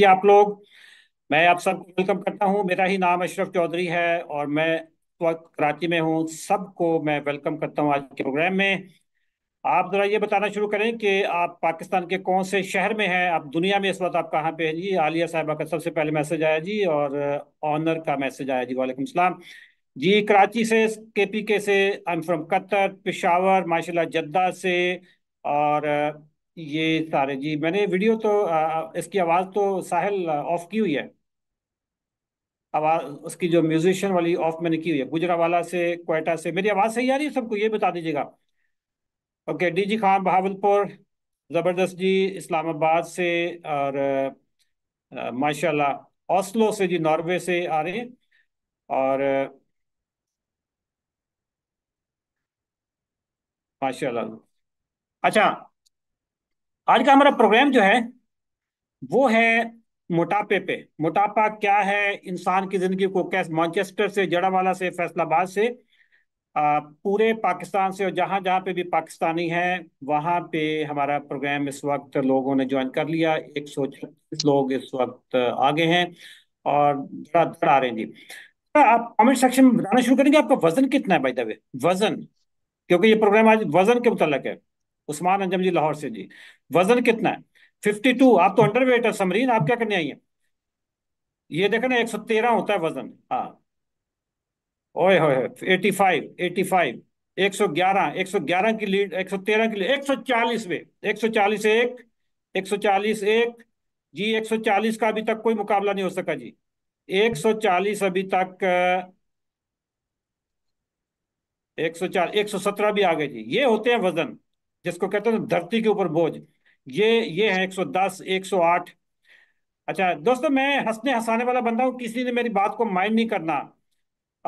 कि आप लोग मैं आप सबको वेलकम करता हूं मेरा ही नाम अशरफ चौधरी है और मैं वक्त कराची में हूं सबको मैं वेलकम करता हूं आज के प्रोग्राम में आप जरा ये बताना शुरू करें कि आप पाकिस्तान के कौन से शहर में हैं आप दुनिया में इस वक्त आप कहाँ पे हैं जी आलिया साहबा का सबसे पहले मैसेज आया जी और ऑनर uh, का मैसेज आया जी वालेकुम सलाम जी कराची से के पी के से I am from Qatar Peshawar माशाल्लाह जद्दा से और uh, ये सारे जी मैंने वीडियो तो आ, इसकी आवाज़ तो साहिल ऑफ की हुई है आवाज़ उसकी जो म्यूजिशियन वाली ऑफ मैंने की हुई है गुजरावाला से क्वेटा से मेरी आवाज़ सही आ रही है सबको ये बता दीजिएगा okay D G Khan Bahawalpur ज़बरदस्त जी इस्लामाबाद से और माशाल्लाह ऑस्लो से जी नॉर्वे से आ रहे हैं और माशाल्लाह अच्छा आज का हमारा प्रोग्राम जो है वो है मोटापे पे मोटापा क्या है इंसान की जिंदगी को कैसे मॉन्चेस्टर से जड़ावाला से फैसलाबाद से आ, पूरे पाकिस्तान से और जहां जहां पे भी पाकिस्तानी हैं वहां पे हमारा प्रोग्राम इस वक्त लोगों ने ज्वाइन कर लिया एक सौ छत्तीस लोग इस वक्त आगे हैं और धड़ा धड़ आ रहे हैं जी आप कमेंट सेक्शन में बताना शुरू करेंगे आपका वजन कितना है भाई दबे वजन क्योंकि ये प्रोग्राम आज वजन के मुतल है उस्मान अंजम जी लाहौर से जी वजन कितना है फिफ्टी टू आप तो अंडर वेट है समरीन आप क्या करने आई है ये देखे ना एक सौ तेरह होता है वजन हाँ ओए हो एटी फाइव एटी फाइव एक सौ ग्यारह एक सौ ग्यारह की लीड एक सौ तेरह की एक सौ चालीस में एक सौ चालीस एक एक सौ चालीस एक जी एक सौ चालीस का अभी तक कोई मुकाबला नहीं हो सका जी एक सौ चालीस अभी तक एक सौ चार एक सौ सत्रह भी आ गए जी ये होते हैं वजन जिसको कहते हैं धरती के ऊपर बोझ ये ये है 110 108 अच्छा दोस्तों मैं हंसने हंसाने वाला बंदा हूँ किसी ने मेरी बात को माइंड नहीं करना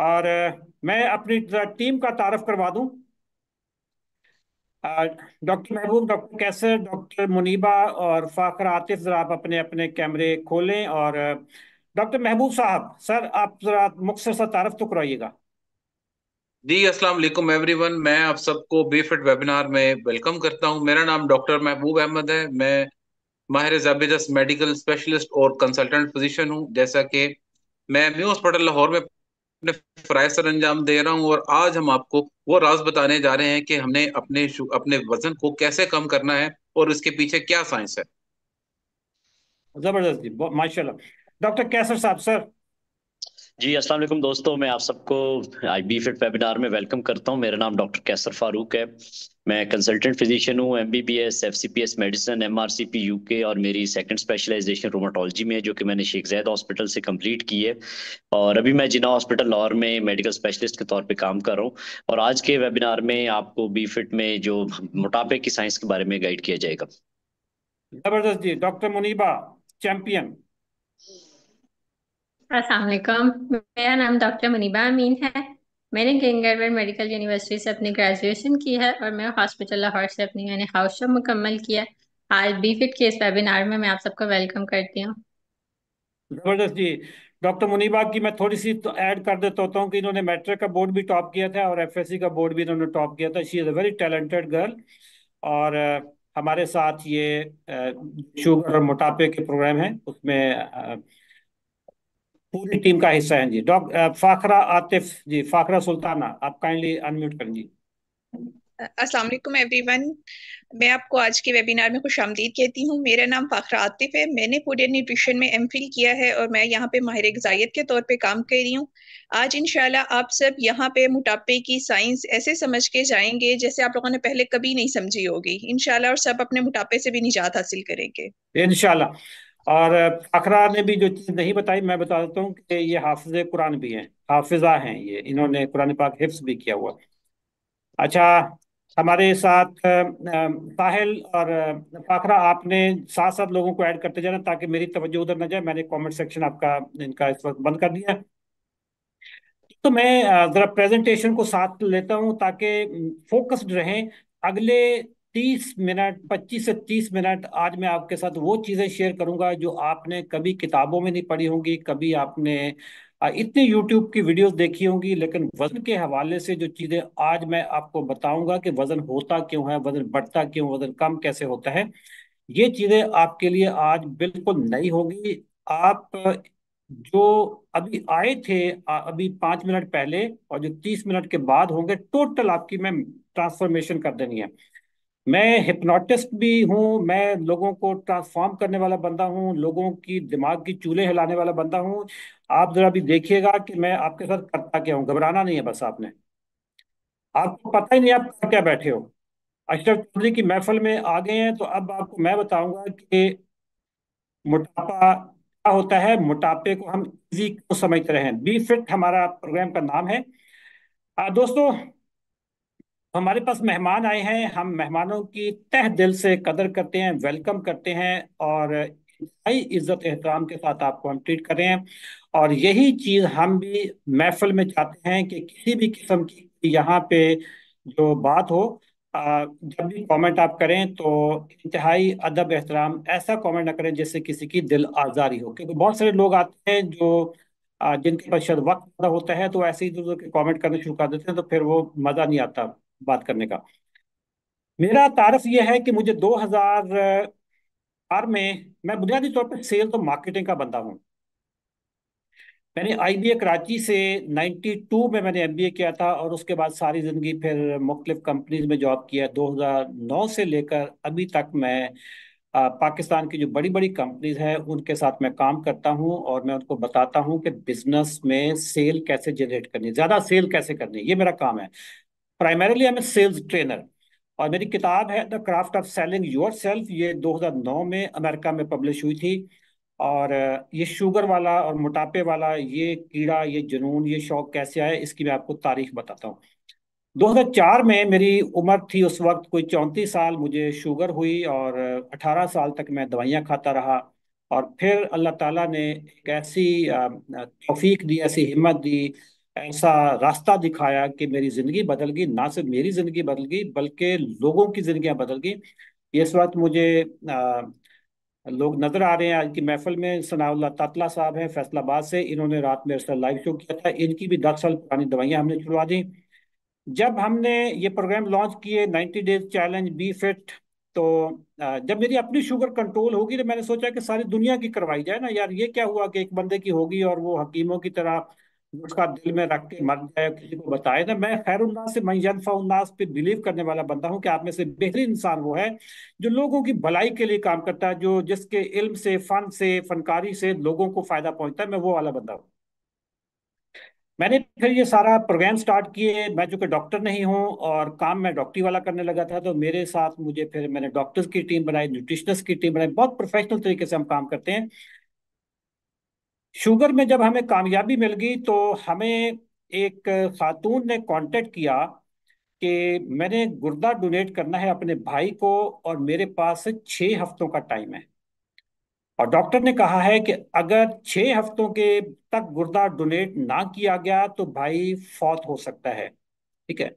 और मैं अपनी टीम का तारफ करवा दूँ डॉक्टर महबूब डॉक्टर कैसर डॉक्टर मुनीबा और फाखर आतिफ जरा आप अपने अपने कैमरे खोलें और डॉक्टर महबूब साहब सर आप जरा मुख्तर सा तारफ तो कराइएगा जी अस्सलाम वालेकुम एवरीवन मैं आप सबको बीफिट वेबिनार में वेलकम करता हूं मेरा नाम डॉक्टर महबूब अहमद है मैं माहिर जबरदस्त मेडिकल स्पेशलिस्ट और कंसल्टेंट फिजिशियन हूं जैसा कि मैं म्यू हॉस्पिटल लाहौर में अपने फ़राय सर अंजाम दे रहा हूं और आज हम आपको वो राज बताने जा रहे हैं कि हमने अपने अपने वजन को कैसे कम करना है और इसके पीछे क्या साइंस है जबरदस्त जी माशाल्लाह डॉक्टर कैसर साहब सर जी अस्सलाम वालेकुम दोस्तों मैं आप सबको आई बी फिट वेबिनार में वेलकम करता हूं मेरा नाम डॉक्टर कैसर फारूक है मैं कंसल्टेंट फिजिशियन हूं R C medicine U K और मेरी सेकंड स्पेशलाइजेशन रोमाटोलॉजी में है जो कि मैंने शेख जैद हॉस्पिटल से कंप्लीट की है और अभी मैं जिना हॉस्पिटल लाहौर में मेडिकल स्पेशलिस्ट के तौर पर काम कर रहा हूँ और आज के वेबिनार में आपको बी फिट में जो मोटापे की साइंस के बारे में गाइड किया जाएगा जबरदस्त जी डॉक्टर मुनीबा चैम्पियन अस्सलाम मेरा नाम डॉक्टर मुनीबा अमीन है मैंने गिंगरवेल मेडिकल यूनिवर्सिटी से अपनी ग्रेजुएशन की है और मैं हॉस्पिटल लाहौर से अपनी मैंने हाउस शॉप मुकम्मल किया आज बी फिट के इस वेबिनार में मैं आप सबको वेलकम करती हूँ जबरदस्त जी डॉक्टर मुनीबा की मैं थोड़ी सी ऐड तो कर देता होता हूँ कि इन्होंने मैट्रिक का बोर्ड भी टॉप किया था और एफ का बोर्ड भी इन्होंने टॉप किया था she is a very talented girl और हमारे साथ ये शुगर और मोटापे के प्रोग्राम है उसमें पूरी टीम का हिस्सा है जी डॉक्टर फाखरा आतिफ जी फाखरा सुल्ताना आप काइंडली अनम्यूट कर जी अस्सलाम वालेकुम एवरीवन मैं आपको आज के वेबिनार में खुश आमदीद कहती हूँ मेरा नाम फाखरा आतिफ है मैंने फूड एंड न्यूट्रिशन में एम फिल किया है और मैं यहाँ पे माहिर गजाइत के तौर पे काम कर रही हूँ आज इंशाल्लाह आप सब यहाँ पे मोटापे की साइंस ऐसे समझ के जाएंगे जैसे आप लोगों ने पहले कभी नहीं समझी होगी इंशाल्लाह और सब अपने मोटापे से भी निजात हासिल करेंगे इनशाला और अखरा ने भी जो चीज़ नहीं बताई मैं बता देता हूँ कि ये हाफिज कुरान भी हैं हाफिजा हैं ये इन्होंने कुरान पाक हिफ्स भी किया हुआ अच्छा हमारे साथ साहिल और फाखरा आपने साथ साथ लोगों को ऐड करते जाना ताकि मेरी तवज्जो उधर ना जाए मैंने कमेंट सेक्शन आपका इनका इस वक्त बंद कर दिया तो मैं ज़रा प्रेजेंटेशन को साथ लेता हूँ ताकि फोकस्ड रहें अगले तीस मिनट पच्चीस से तीस मिनट आज मैं आपके साथ वो चीज़ें शेयर करूंगा जो आपने कभी किताबों में नहीं पढ़ी होंगी कभी आपने इतनी यूट्यूब की वीडियोस देखी होंगी लेकिन वजन के हवाले से जो चीज़ें आज मैं आपको बताऊंगा कि वजन होता क्यों है वजन बढ़ता क्यों वजन कम कैसे होता है ये चीज़ें आपके लिए आज बिल्कुल नई होगी आप जो अभी आए थे अभी पाँच मिनट पहले और जो तीस मिनट के बाद होंगे टोटल आपकी मैं ट्रांसफॉर्मेशन कर देनी है मैं हिप्नोटिस्ट भी हूँ मैं लोगों को ट्रांसफॉर्म करने वाला बंदा हूँ लोगों की दिमाग की चूल्हे हिलाने वाला बंदा हूँ आप जरा भी देखिएगा कि मैं आपके साथ करता क्या हूँ घबराना नहीं है बस आपने आपको पता ही नहीं आप कर क्या बैठे हो अशरफ चौधरी की महफल में आ गए हैं तो अब आपको मैं बताऊंगा कि मोटापा क्या होता है मोटापे को हम इजी क्यों समझते रहे हैं बी फिट हमारा प्रोग्राम का नाम है आ, दोस्तों हमारे पास मेहमान आए हैं हम मेहमानों की तह दिल से कदर करते हैं वेलकम करते हैं और इज्जत एहतराम के साथ आपको हम ट्रीट कर रहे हैं और यही चीज़ हम भी महफिल में चाहते हैं कि किसी भी किस्म की यहाँ पे जो बात हो जब भी कमेंट आप करें तो इंतहाई अदब एहतराम ऐसा कमेंट ना करें जिससे किसी की दिल आज़ारी हो क्योंकि बहुत सारे लोग आते हैं जो जिनके पास शायद वक्त ज़्यादा होता है तो ऐसे ही के कमेंट करने शुरू कर देते हैं तो फिर वो मज़ा नहीं आता बात करने का मेरा तारफ यह है कि मुझे 2004 में मैं बुनियादी तौर पर सेल तो मार्केटिंग का बंदा हूं मैंने आईबीए कराची से 92 में मैंने एमबीए किया था और उसके बाद सारी ज़िंदगी फिर मुख्तलिफ कंपनीज में जॉब किया 2009 से लेकर अभी तक मैं पाकिस्तान की जो बड़ी बड़ी कंपनीज हैं उनके साथ मैं काम करता हूं और मैं उनको बताता हूं कि बिजनेस में सेल कैसे जनरेट करनी ज़्यादा सेल कैसे करनी ये मेरा काम है primarily I am sales trainer और मेरी किताब है the craft of selling yourself ये 2009 में अमेरिका में पब्लिश हुई थी और ये शुगर वाला और मोटापे वाला ये कीड़ा ये जुनून ये शौक कैसे आया इसकी मैं आपको तारीख बताता हूँ 2004 में मेरी उम्र थी उस वक्त कोई चौंतीस साल मुझे शुगर हुई और 18 साल तक मैं दवाइयाँ खाता रहा और फिर अल्लाह ताला ने एक ऐसी तोफीक दी ऐसी हिम्मत दी ऐसा रास्ता दिखाया कि मेरी जिंदगी बदल गई ना सिर्फ मेरी जिंदगी बदल गई बल्कि लोगों की जिंदगियां बदल गई इस वक्त मुझे आ, लोग नजर आ रहे हैं आज की महफल में सनाउल्ला तातला साहब हैं फैसलाबाद से इन्होंने रात में ऐसा लाइव शो किया था इनकी भी दस साल पुरानी दवाइयां हमने छुड़वा दी जब हमने ये प्रोग्राम लॉन्च किए ninety days challenge be fit तो जब मेरी अपनी शुगर कंट्रोल होगी तो मैंने सोचा कि सारी दुनिया की करवाई जाए ना यार ये क्या हुआ कि एक बंदे की होगी और वो हकीमों की तरह उसका दिल में रख के मर जाए किसी को बताए ना मैं खैर उन्नास से मैं यनफा उन्नास पे बिलीव करने वाला बंदा हूँ कि आप में से बेहतरीन इंसान वो है जो लोगों की भलाई के लिए काम करता है जो जिसके इल्म से फन से फनकारी से लोगों को फायदा पहुंचता है मैं वो वाला बंदा हूँ मैंने फिर ये सारा प्रोग्राम स्टार्ट किए मैं जो कि डॉक्टर नहीं हूँ और काम मैं डॉक्टरी वाला करने लगा था तो मेरे साथ मुझे फिर मैंने डॉक्टर्स की टीम बनाई न्यूट्रिशनस की टीम बनाई बहुत प्रोफेशनल तरीके से हम काम करते हैं शुगर में जब हमें कामयाबी मिल गई तो हमें एक खातून ने कांटेक्ट किया कि मैंने गुर्दा डोनेट करना है अपने भाई को और मेरे पास छः हफ्तों का टाइम है और डॉक्टर ने कहा है कि अगर छः हफ्तों के तक गुर्दा डोनेट ना किया गया तो भाई फौत हो सकता है ठीक है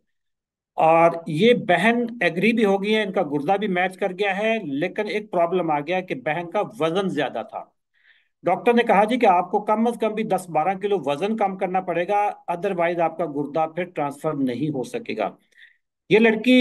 और ये बहन एग्री भी हो गई है इनका गुर्दा भी मैच कर गया है लेकिन एक प्रॉब्लम आ गया कि बहन का वजन ज्यादा था डॉक्टर ने कहा जी कि आपको कम अज कम भी 10-12 किलो वजन कम करना पड़ेगा अदरवाइज आपका गुर्दा फिर ट्रांसफर नहीं हो सकेगा ये लड़की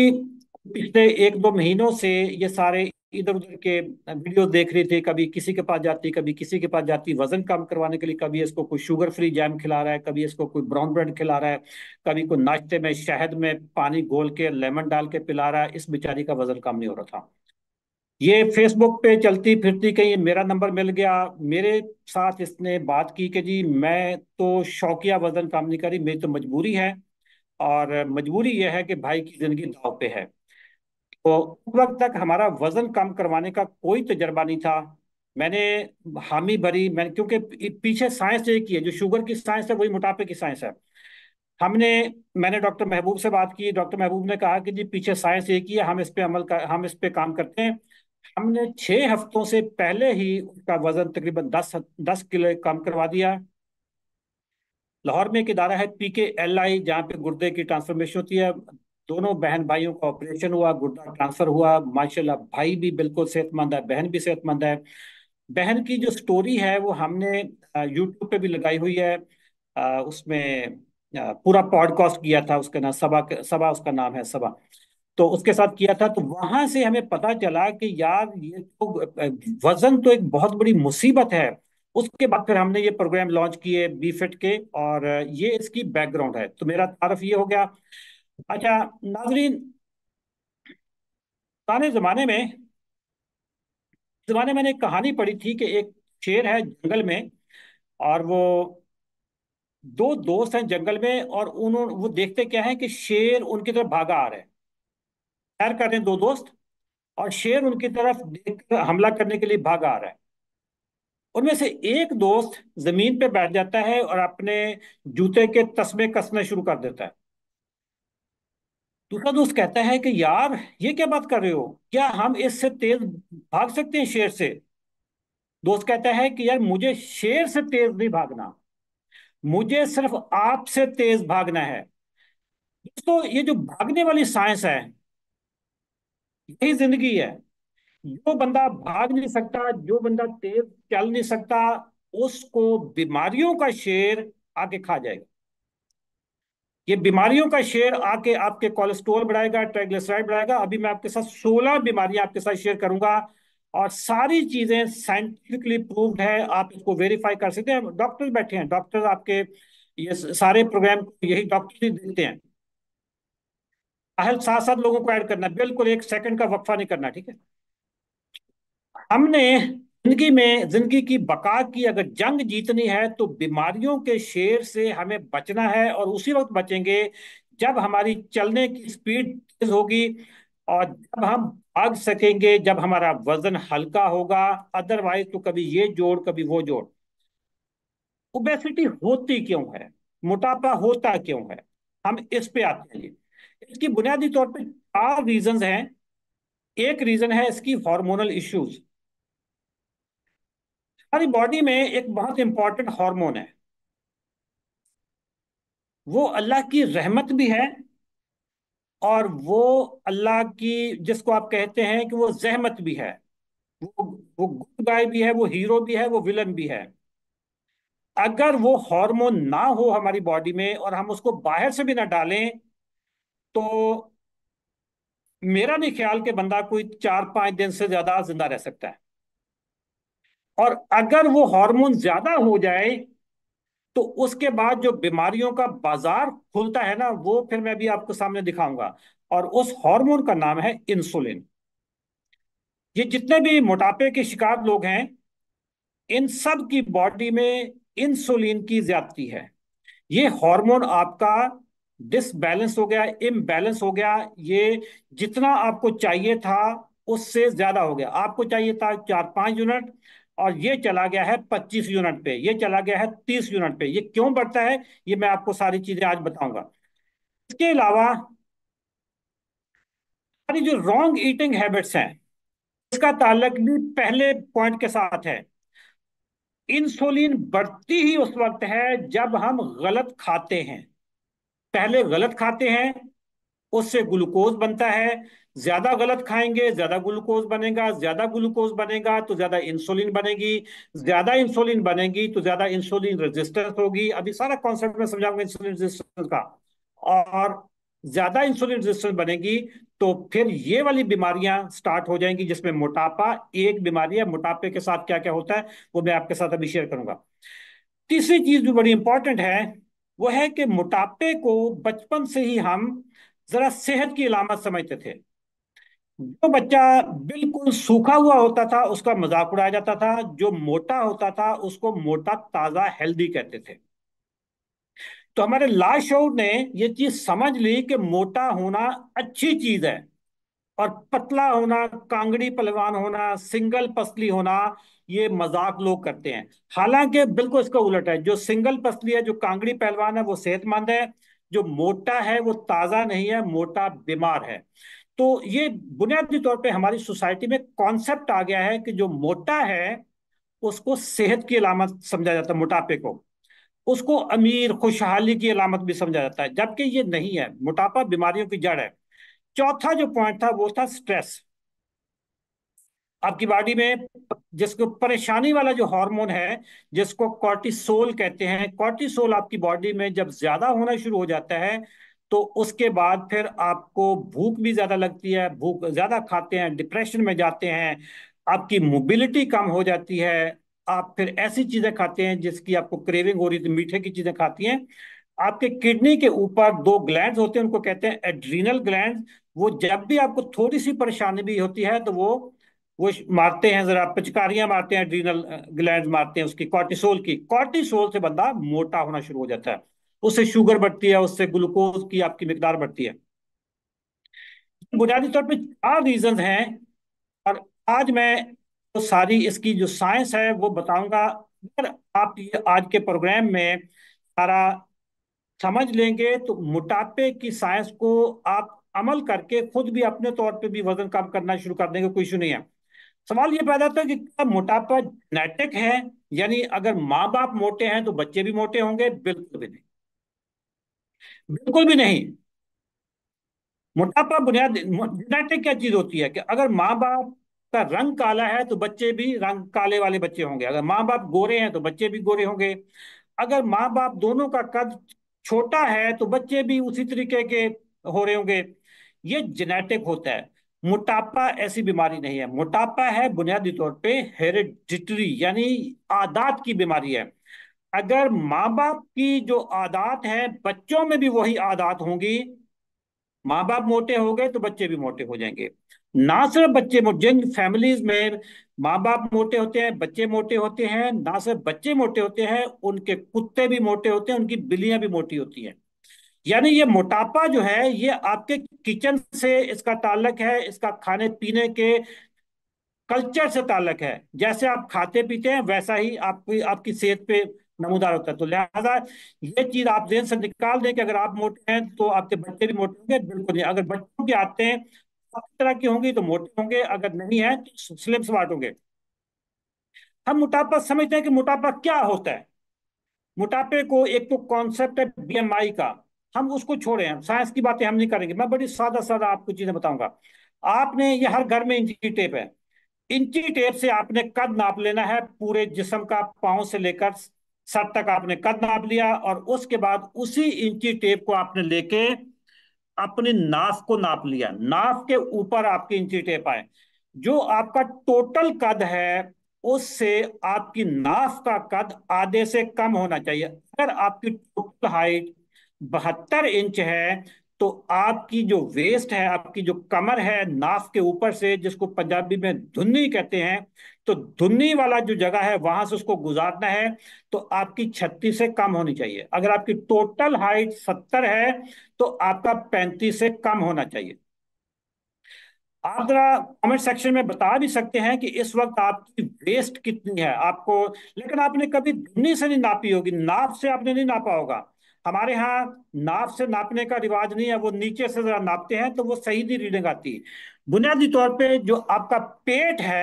पिछले एक दो महीनों से ये सारे इधर उधर के वीडियो देख रही थी कभी किसी के पास जाती कभी किसी के पास जाती वजन कम करवाने के लिए कभी इसको कोई शुगर फ्री जैम खिला रहा है कभी इसको कोई ब्राउन ब्रेड खिला रहा है कभी कोई नाश्ते में शहद में पानी घोल के लेमन डाल के पिला रहा है इस बेचारी का वजन कम नहीं हो रहा था ये फेसबुक पे चलती फिरती कहीं मेरा नंबर मिल गया मेरे साथ इसने बात की कि जी मैं तो शौकिया वजन काम नहीं करी मेरी तो मजबूरी है और मजबूरी यह है कि भाई की जिंदगी दाव पे है तो उस वक्त तक हमारा वजन कम करवाने का कोई तजर्बा नहीं था मैंने हामी भरी मैंने क्योंकि पीछे साइंस ये की है जो शुगर की साइंस है वही मोटापे की साइंस है हमने मैंने डॉक्टर महबूब से बात की डॉक्टर महबूब ने कहा कि जी पीछे साइंस ये की है हम इस पे अमल कर हम इस पे काम करते हैं हमने छह हफ्तों से पहले ही उसका वजन तकरीबन दस दस किलो कम करवा दिया लाहौर में एक इदारा है पी के एल आई जहाँ पे गुर्दे की ट्रांसफॉर्मेशन होती है दोनों बहन भाइयों का ऑपरेशन हुआ गुर्दा ट्रांसफर हुआ माशाल्लाह भाई भी बिल्कुल सेहतमंद है बहन भी सेहतमंद है बहन की जो स्टोरी है वो हमने यूट्यूब पे भी लगाई हुई है उसमें पूरा पॉडकास्ट किया था उसका नाम सबा सबा उसका नाम है सबा तो उसके साथ किया था तो वहां से हमें पता चला कि यार ये तो वजन तो एक बहुत बड़ी मुसीबत है उसके बाद फिर हमने ये प्रोग्राम लॉन्च किए बीफिट के और ये इसकी बैकग्राउंड है तो मेरा तारफ ये हो गया अच्छा नाजरीन पुराने जमाने में जमाने मैंने एक कहानी पढ़ी थी कि एक शेर है जंगल में और वो दो दोस्त हैं जंगल में और उन्होंने वो देखते क्या है कि शेर उनकी तरफ भागा आ रहा है फायर रहे हैं दो दोस्त और शेर उनकी तरफ देखकर हमला करने के लिए भागा आ रहा है उनमें से एक दोस्त जमीन पे बैठ जाता है और अपने जूते के तस्मे कसने शुरू कर देता है दूसरा दोस्त कहता है कि यार ये क्या बात कर रहे हो क्या हम इससे तेज भाग सकते हैं शेर से दोस्त कहता है कि यार मुझे शेर से तेज नहीं भागना मुझे सिर्फ आपसे तेज भागना है दोस्तों ये जो भागने वाली साइंस है यही जिंदगी है जो बंदा भाग नहीं सकता जो बंदा तेज चल नहीं सकता उसको बीमारियों का शेर आके खा जाएगा ये बीमारियों का शेर आके आपके कोलेस्ट्रोल बढ़ाएगा ट्राइग्लिसराइड बढ़ाएगा अभी मैं आपके साथ सोलह बीमारियां आपके साथ शेयर करूंगा और सारी चीजें साइंटिफिकली प्रूव्ड है आप इसको वेरीफाई कर सकते हैं डॉक्टर बैठे हैं डॉक्टर आपके ये सारे प्रोग्राम यही डॉक्टर ही देखते हैं अहल साथ साथ लोगों को ऐड करना बिल्कुल एक सेकंड का वक्फा नहीं करना ठीक है हमने जिंदगी में जिंदगी की बका की अगर जंग जीतनी है तो बीमारियों के शेर से हमें बचना है और उसी वक्त बचेंगे जब हमारी चलने की स्पीड तेज होगी और जब हम भाग सकेंगे जब हमारा वजन हल्का होगा अदरवाइज तो कभी ये जोड़ कभी वो जोड़ ओबेसिटी होती क्यों है मोटापा होता क्यों है हम इस पे आते हैं इसकी बुनियादी तौर पे चार रीजंस हैं एक रीजन है इसकी हार्मोनल इश्यूज हमारी बॉडी में एक बहुत इंपॉर्टेंट हार्मोन है वो अल्लाह की रहमत भी है और वो अल्लाह की जिसको आप कहते हैं कि वो जहमत भी है वो वो गुड गाय भी है वो हीरो भी है वो विलन भी है अगर वो हार्मोन ना हो हमारी बॉडी में और हम उसको बाहर से भी ना डालें तो मेरा नहीं ख्याल कि बंदा कोई चार पांच दिन से ज्यादा जिंदा रह सकता है और अगर वो हार्मोन ज्यादा हो जाए तो उसके बाद जो बीमारियों का बाजार खुलता है ना वो फिर मैं भी आपको सामने दिखाऊंगा और उस हार्मोन का नाम है इंसुलिन ये जितने भी मोटापे के शिकार लोग हैं इन सब की बॉडी में इंसुलिन की ज्यादती है ये हार्मोन आपका डिसबैलेंस हो गया इम्बैलेंस हो गया ये जितना आपको चाहिए था उससे ज्यादा हो गया आपको चाहिए था चार पांच यूनिट और ये चला गया है पच्चीस यूनिट पे ये चला गया है तीस यूनिट पे ये क्यों बढ़ता है ये मैं आपको सारी चीजें आज बताऊंगा इसके अलावा जो रॉन्ग ईटिंग हैबिट्स हैं इसका ताल्लक भी पहले पॉइंट के साथ है इंसुलिन बढ़ती ही उस वक्त है जब हम गलत खाते हैं पहले गलत खाते हैं उससे ग्लूकोज बनता है ज्यादा गलत खाएंगे ज्यादा ग्लूकोज बनेगा ज्यादा ग्लूकोज बनेगा तो ज्यादा इंसुलिन बनेगी ज्यादा इंसुलिन बनेगी तो ज्यादा इंसुलिन रेजिस्टेंस होगी अभी सारा कॉन्सेप्ट में समझाऊंगा इंसुलिन रेजिस्टेंस का और ज्यादा इंसुलिन रेजिस्टेंस बनेगी तो फिर ये वाली बीमारियां स्टार्ट हो जाएंगी जिसमें मोटापा एक बीमारी है मोटापे के साथ क्या क्या होता है वो मैं आपके साथ अभी शेयर करूंगा तीसरी चीज भी बड़ी इंपॉर्टेंट है वो है कि मोटापे को बचपन से ही हम जरा सेहत की अलामत समझते थे जो बच्चा बिल्कुल सूखा हुआ होता था उसका मजाक उड़ाया जाता था जो मोटा होता था उसको मोटा ताजा हेल्दी कहते थे तो हमारे लाशोर ने ये चीज समझ ली कि मोटा होना अच्छी चीज है और पतला होना कांगड़ी पलवान होना सिंगल पसली होना ये मजाक लोग करते हैं हालांकि बिल्कुल इसका उलट है जो सिंगल पसली है जो कांगड़ी पहलवान है वो सेहतमंद है जो मोटा है वो ताजा नहीं है मोटा बीमार है तो ये बुनियादी तौर पे हमारी सोसाइटी में कॉन्सेप्ट आ गया है कि जो मोटा है उसको सेहत की अलामत समझा जाता है मोटापे को उसको अमीर खुशहाली की अलामत भी समझा जाता है जबकि ये नहीं है मोटापा बीमारियों की जड़ है चौथा जो पॉइंट था वो था स्ट्रेस आपकी बॉडी में जिसको परेशानी वाला जो हार्मोन है जिसको कॉर्टिसोल कहते हैं कॉर्टिसोल आपकी बॉडी में जब ज्यादा होना शुरू हो जाता है तो उसके बाद फिर आपको भूख भी ज्यादा लगती है भूख ज्यादा खाते हैं डिप्रेशन में जाते हैं आपकी मोबिलिटी कम हो जाती है आप फिर ऐसी चीजें खाते हैं जिसकी आपको क्रेविंग हो रही थी मीठे की चीजें खाती हैं आपके किडनी के ऊपर दो ग्लैंड होते हैं उनको कहते हैं एड्रीनल ग्लैंड वो जब भी आपको थोड़ी सी परेशानी भी होती है तो वो वो मारते हैं जरा पिचकारियां मारते हैं एड्रीनल ग्लैंड मारते हैं उसकी कॉर्टिसोल की कॉर्टिसोल से बंदा मोटा होना शुरू हो जाता है उससे शुगर बढ़ती है उससे ग्लूकोज की आपकी मकदार बढ़ती है बुनियादी तौर पर चार रीजन हैं और आज मैं तो सारी इसकी जो साइंस है वो बताऊंगा अगर आप ये आज के प्रोग्राम में सारा समझ लेंगे तो मोटापे की साइंस को आप अमल करके खुद भी अपने तौर पे भी वजन कम करना शुरू कर देंगे कोई इशू नहीं है सवाल ये पैदा होता है कि क्या मोटापा जेनेटिक है यानी अगर माँ बाप मोटे हैं तो बच्चे भी मोटे होंगे बिल्कुल भी नहीं बिल्कुल भी नहीं मोटापा बुनियादी जेनेटिक क्या चीज होती है कि अगर माँ बाप का रंग काला है तो बच्चे भी रंग काले वाले बच्चे होंगे अगर माँ बाप गोरे हैं तो बच्चे भी गोरे होंगे अगर माँ बाप दोनों का कद छोटा है तो बच्चे भी उसी तरीके के हो रहे होंगे ये जेनेटिक होता है मोटापा ऐसी बीमारी नहीं है मोटापा है बुनियादी तौर पे हेरिडिटरी यानी आदात की बीमारी है अगर माँ बाप की जो आदात है बच्चों में भी वही आदात होंगी माँ बाप मोटे हो गए तो बच्चे भी मोटे हो जाएंगे ना सिर्फ बच्चे जिन फैमिलीज में माँ बाप मोटे होते हैं बच्चे मोटे होते हैं ना सिर्फ बच्चे मोटे होते हैं उनके कुत्ते भी मोटे होते हैं उनकी बिल्लियां भी मोटी होती हैं यानी ये मोटापा जो है ये आपके किचन से इसका ताल्लक है इसका खाने पीने के कल्चर से ताल्लक है जैसे आप खाते पीते हैं वैसा ही आपकी आपकी सेहत पे नमूदार होता है तो लिहाजा ये चीज आप जेन से निकाल दें कि अगर आप मोटे हैं तो आपके बच्चे भी मोटे होंगे बिल्कुल नहीं अगर बच्चों के आते हैं सभी तरह की होंगी तो मोटे होंगे अगर नहीं है तो स्लिम स्मार्ट होंगे हम मोटापा समझते हैं कि मोटापा क्या होता है मोटापे को एक तो कॉन्सेप्ट है बीएमआई का हम उसको छोड़े हैं साइंस की बातें हम नहीं करेंगे मैं बड़ी सादा सादा आपको चीजें बताऊंगा आपने ये हर घर में इंची टेप है इंची टेप से आपने कद नाप लेना है पूरे जिसम का पाँव से लेकर सर तक आपने कद नाप लिया और उसके बाद उसी इंची टेप को आपने लेके अपने नाफ को नाप लिया नाफ के ऊपर आपकी इंची टेप आए जो आपका टोटल कद है उससे आपकी नाफ का कद आधे से कम होना चाहिए अगर आपकी टोटल हाइट बहत्तर इंच है तो आपकी जो वेस्ट है आपकी जो कमर है नाफ के ऊपर से जिसको पंजाबी में धुन्नी कहते हैं तो धुन्नी वाला जो जगह है वहां से उसको गुजारना है तो आपकी छत्तीस से कम होनी चाहिए अगर आपकी टोटल हाइट सत्तर है तो आपका पैंतीस से कम होना चाहिए आप जरा कमेंट सेक्शन में बता भी सकते हैं कि इस वक्त आपकी वेस्ट कितनी है आपको लेकिन आपने कभी धुन्नी से नहीं नापी होगी नाप से आपने नहीं नापा होगा हमारे यहाँ नाप से नापने का रिवाज नहीं है वो नीचे से जरा नापते हैं तो वो सही नहीं रीडिंग आती है बुनियादी तौर पे जो आपका पेट है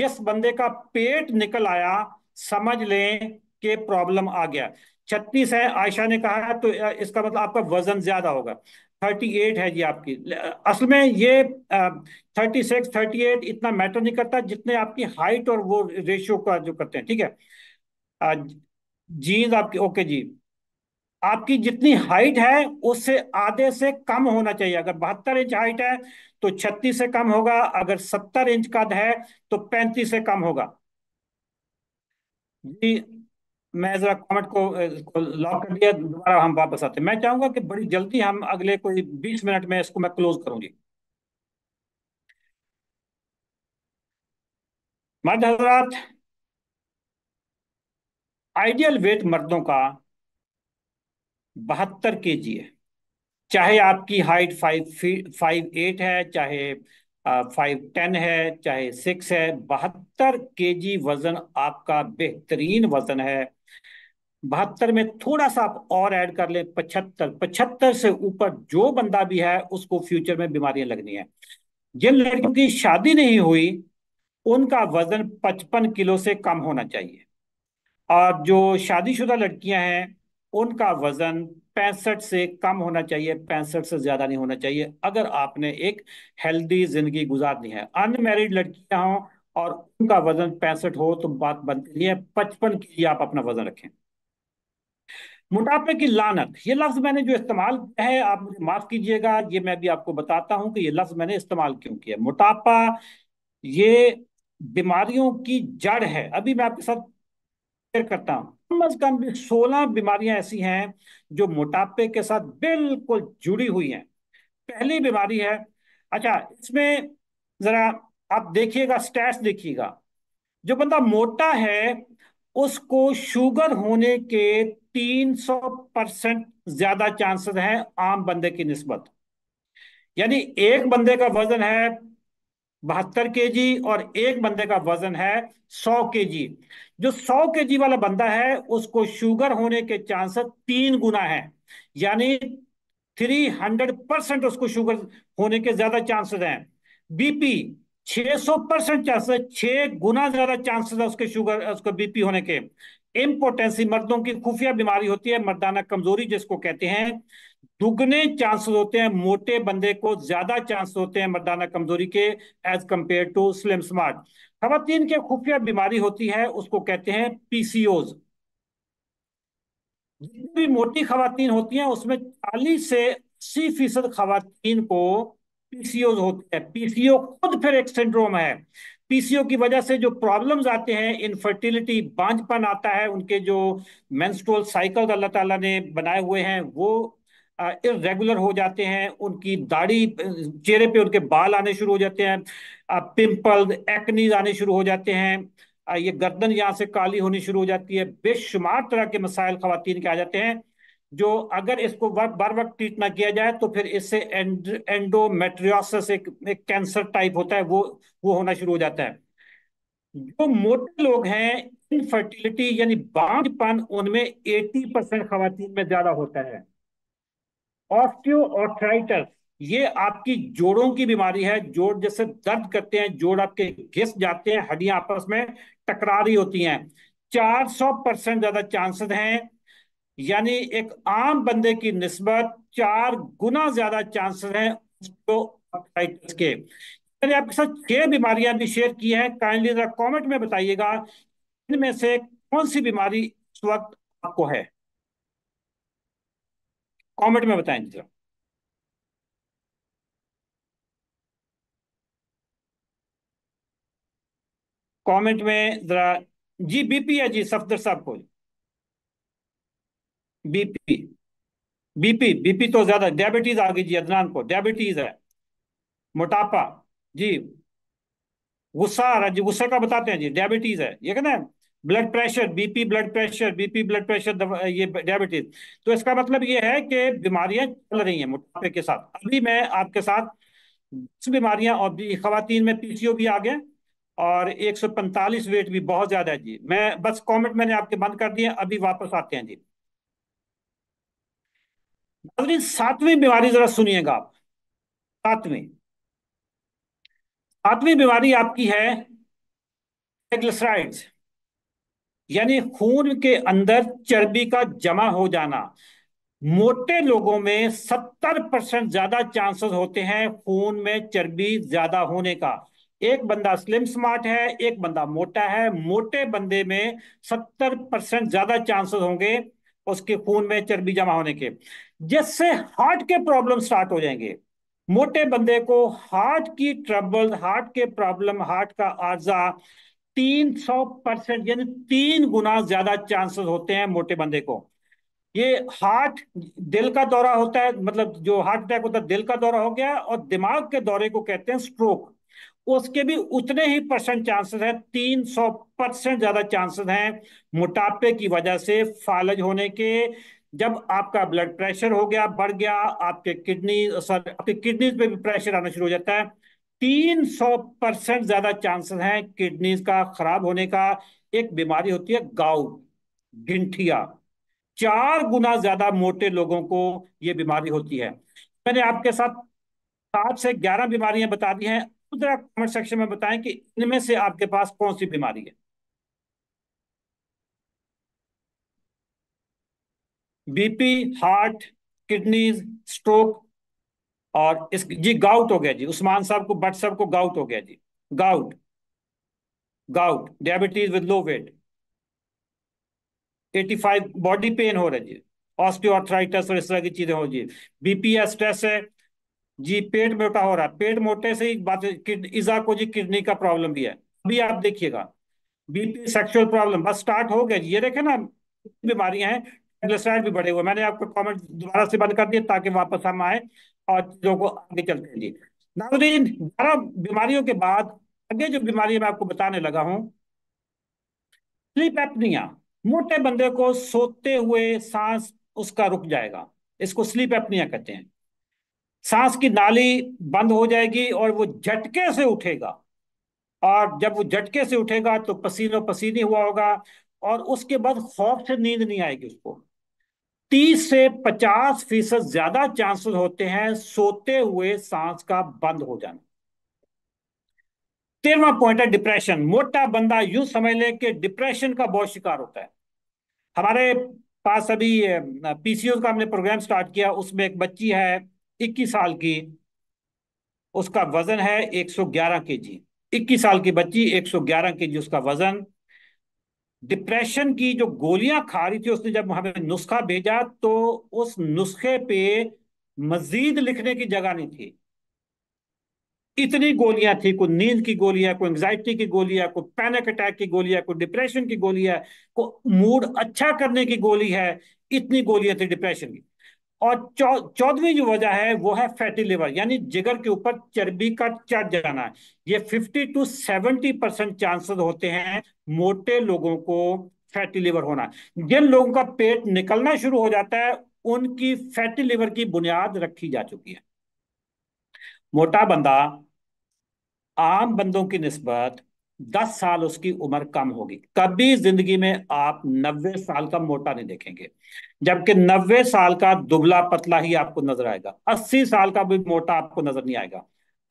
जिस बंदे का पेट निकल आया समझ लें कि प्रॉब्लम आ गया छत्तीस है आयशा ने कहा है तो इसका मतलब आपका वजन ज्यादा होगा थर्टी एट है जी आपकी असल में ये थर्टी सिक्स थर्टी एट इतना मैटर नहीं करता जितने आपकी हाइट और वो रेशियो का जो करते हैं ठीक है जीन्स आपकी ओके जी आपकी जितनी हाइट है उससे आधे से कम होना चाहिए अगर बहत्तर इंच हाइट है तो छत्तीस से कम होगा अगर सत्तर इंच कद है तो पैंतीस से कम होगा जी मैं जरा कमेंट को लॉक कर दिया दोबारा हम वापस आते मैं चाहूंगा कि बड़ी जल्दी हम अगले कोई बीस मिनट में इसको मैं क्लोज करूंगी मर्द हजरात आइडियल वेट मर्दों का बहत्तर के जी है चाहे आपकी हाइट फाइव फाइव एट है चाहे फाइव टेन है चाहे सिक्स है बहत्तर के जी वजन आपका बेहतरीन वजन है बहत्तर में थोड़ा सा आप और ऐड कर लें पचहत्तर पचहत्तर से ऊपर जो बंदा भी है उसको फ्यूचर में बीमारियां लगनी है जिन लड़कियों की शादी नहीं हुई उनका वजन पचपन किलो से कम होना चाहिए और जो शादीशुदा लड़कियां हैं उनका वजन पैंसठ से कम होना चाहिए पैंसठ से ज्यादा नहीं होना चाहिए अगर आपने एक हेल्दी जिंदगी गुजारनी है अनमेरिड लड़कियां हो और उनका वजन पैंसठ हो तो बात बनती है पचपन के लिए आप अपना वजन रखें मोटापे की लानत ये लफ्ज मैंने जो इस्तेमाल किया है आप मुझे माफ कीजिएगा ये मैं भी आपको बताता हूं कि ये लफ्ज मैंने इस्तेमाल क्यों किया मोटापा ये बीमारियों की जड़ है अभी मैं आपके साथ शेयर करता हूं कम अज कम भी सोलह बीमारियां ऐसी हैं जो मोटापे के साथ बिल्कुल जुड़ी हुई हैं पहली बीमारी है अच्छा इसमें जरा आप देखिएगा स्टैट्स देखिएगा जो बंदा मोटा है उसको शुगर होने के 300 परसेंट ज्यादा चांसेस हैं आम बंदे की निस्बत यानी एक बंदे का वजन है बहत्तर के जी और एक बंदे का वजन है सौ के जी जो सौ के जी वाला बंदा है उसको शुगर होने के चांसेस तीन गुना है यानी थ्री हंड्रेड परसेंट उसको शुगर होने के ज्यादा चांसेस हैं बीपी 600 परसेंट चांसेस छह गुना ज्यादा चांसेस है उसके शुगर उसको बीपी होने के इम्पोर्टेंसी मर्दों की खुफिया बीमारी होती है मर्दाना कमजोरी जिसको कहते हैं दुगने चांसेस होते हैं मोटे बंदे को ज्यादा चांस होते हैं मर्दाना कमजोरी के as compare to slim smart खातन के खुफिया बीमारी होती है उसको कहते हैं पीसीओज जितनी भी मोटी खातन होती हैं उसमें 40 से अस्सी फीसद खातन को पीसीओज होते हैं पीसीओ खुद फिर एक सिंड्रोम है पीसीओ की वजह से जो प्रॉब्लम्स आते हैं इनफर्टिलिटी बांझपन आता है उनके जो मेंस्ट्रुअल साइकिल अल्लाह ताला ने बनाए हुए हैं वो इरेगुलर हो जाते हैं उनकी दाढ़ी चेहरे पे उनके बाल आने शुरू हो जाते हैं पिंपल एक्नीज आने शुरू हो जाते हैं ये गर्दन यहाँ से काली होनी शुरू हो जाती है बेशुमार तरह के मसाइल खातन के आ जाते हैं जो अगर इसको बार वक्त ट्रीट ना किया जाए तो फिर इससे एंड, एंडोमेट्रियोसिस एक, एक कैंसर टाइप होता है वो वो होना शुरू हो जाता है जो मोटे लोग हैं इनफर्टिलिटी यानी बांझपन उनमें 80 परसेंट खातन में ज्यादा होता है ऑस्टियोआर्थराइटिस ये आपकी जोड़ों की बीमारी है जोड़ जैसे दर्द करते हैं जोड़ आपके घिस जाते हैं हड्डियां आपस में टकरा रही होती हैं 400 परसेंट ज्यादा चांसेस हैं यानी एक आम बंदे की नस्बत चार गुना ज्यादा चांसेस हैं ऑस्टियोआर्थराइटिस के मैंने आपके साथ छह बीमारियां भी शेयर की हैं काइंडली जरा में बताइएगा इनमें से कौन सी बीमारी इस वक्त आपको है कॉमेंट में बताएं जरा कमेंट में जरा जी बीपी है जी सफदर साहब को बीपी बीपी बीपी तो ज्यादा डायबिटीज आ गई जी अदनान को डायबिटीज है मोटापा जी गुस्सा आ रहा है जी गुस्से का बताते हैं जी डायबिटीज है ये कहना है blood pressure BP blood pressure BP blood pressure ये डायबिटीज तो इसका मतलब ये है कि बीमारियां चल रही हैं मोटापे के साथ अभी मैं आपके साथ बीमारियां और भी खातन में पीसीओ भी आ गए और 145 वेट भी बहुत ज्यादा है जी मैं बस कमेंट मैंने आपके बंद कर दिए अभी वापस आते हैं जी नाजरीन सातवीं बीमारी जरा सुनिएगा आप सातवीं सातवीं बीमारी आपकी है यानी खून के अंदर चर्बी का जमा हो जाना मोटे लोगों में सत्तर परसेंट ज्यादा चांसेस होते हैं खून में चर्बी ज्यादा होने का एक बंदा स्लिम स्मार्ट है एक बंदा मोटा है मोटे बंदे में सत्तर परसेंट ज्यादा चांसेस होंगे उसके खून में चर्बी जमा होने के जिससे हार्ट के प्रॉब्लम स्टार्ट हो जाएंगे मोटे बंदे को हार्ट की ट्रबल हार्ट के प्रॉब्लम हार्ट का आर्जा तीन सौ परसेंट यानी तीन गुना ज्यादा चांसेस होते हैं मोटे बंदे को ये हार्ट दिल का दौरा होता है मतलब जो हार्ट अटैक होता है दिल का दौरा हो गया और दिमाग के दौरे को कहते हैं स्ट्रोक उसके भी उतने ही परसेंट चांसेस है तीन सौ परसेंट ज्यादा चांसेस हैं मोटापे की वजह से फालज होने के जब आपका ब्लड प्रेशर हो गया बढ़ गया आपके किडनी सॉरी आपके किडनी पे भी प्रेशर आना शुरू हो जाता है तीन सौ परसेंट ज्यादा चांसेस हैं किडनीज का खराब होने का एक बीमारी होती है गाउट गिंठिया चार गुना ज्यादा मोटे लोगों को ये बीमारी होती है मैंने आपके साथ सात से ग्यारह बीमारियां बता दी हैं जरा कमेंट सेक्शन में बताएं कि इनमें से आपके पास कौन सी बीमारी है बीपी हार्ट किडनीज स्ट्रोक और इस जी गाउट हो गया जी उस्मान साहब को बट साहब को गाउट हो गया जी gout gout diabetes with low weight 85 body pain हो रहा है जी ऑस्टियोआर्थराइटिस और इस तरह की चीजें हो जी बीपीएस स्ट्रेस है जी पेट मोटा हो रहा है पेट मोटे से ही बात इजा को जी किडनी का प्रॉब्लम भी है अभी आप देखिएगा बीपी सेक्सुअल प्रॉब्लम बस स्टार्ट हो गया ये देखे ना बीमारियां हैं भी बढ़े हुए मैंने आपको कमेंट दोबारा से बंद कर दिया ताकि वापस हम आए और चीजों को आगे चलते जी नागुद्दीन ग्यारह बीमारियों के बाद आगे जो बीमारी मैं आपको बताने लगा हूं स्लीप एपनिया मोटे बंदे को सोते हुए सांस उसका रुक जाएगा इसको स्लीप एपनिया कहते हैं सांस की नाली बंद हो जाएगी और वो झटके से उठेगा और जब वो झटके से उठेगा तो पसीनो पसीनी हुआ होगा और उसके बाद खौफ से नींद नहीं आएगी उसको तीस से पचास फीसद ज्यादा चांसेस होते हैं सोते हुए सांस का बंद हो जाना तेरवा पॉइंट है डिप्रेशन मोटा बंदा यूं समझ ले कि डिप्रेशन का बहुत शिकार होता है हमारे पास अभी पीसीओ का हमने प्रोग्राम स्टार्ट किया उसमें एक बच्ची है इक्कीस साल की उसका वजन है 111 केजी 21 साल की बच्ची 111 केजी उसका वजन डिप्रेशन की जो गोलियां खा रही थी उसने जब हमें नुस्खा भेजा तो उस नुस्खे पे मजीद लिखने की जगह नहीं थी इतनी गोलियां थी कोई नींद की गोलियां कोई एंग्जाइटी की गोलियां कोई पैनिक अटैक की गोलियां कोई डिप्रेशन की गोली है कोई मूड अच्छा करने की गोली है इतनी गोलियां थी डिप्रेशन की और चौदवी जो वजह है वो है फैटी लिवर यानी जिगर के ऊपर चर्बी का चढ़ जाना ये 50 टू 70 परसेंट चांसेस होते हैं मोटे लोगों को फैटी लिवर होना जिन लोगों का पेट निकलना शुरू हो जाता है उनकी फैटी लिवर की बुनियाद रखी जा चुकी है मोटा बंदा आम बंदों की नस्बत दस साल उसकी उम्र कम होगी कभी जिंदगी में आप नब्बे साल का मोटा नहीं देखेंगे जबकि नब्बे साल का दुबला पतला ही आपको नजर आएगा अस्सी साल का भी मोटा आपको नजर नहीं आएगा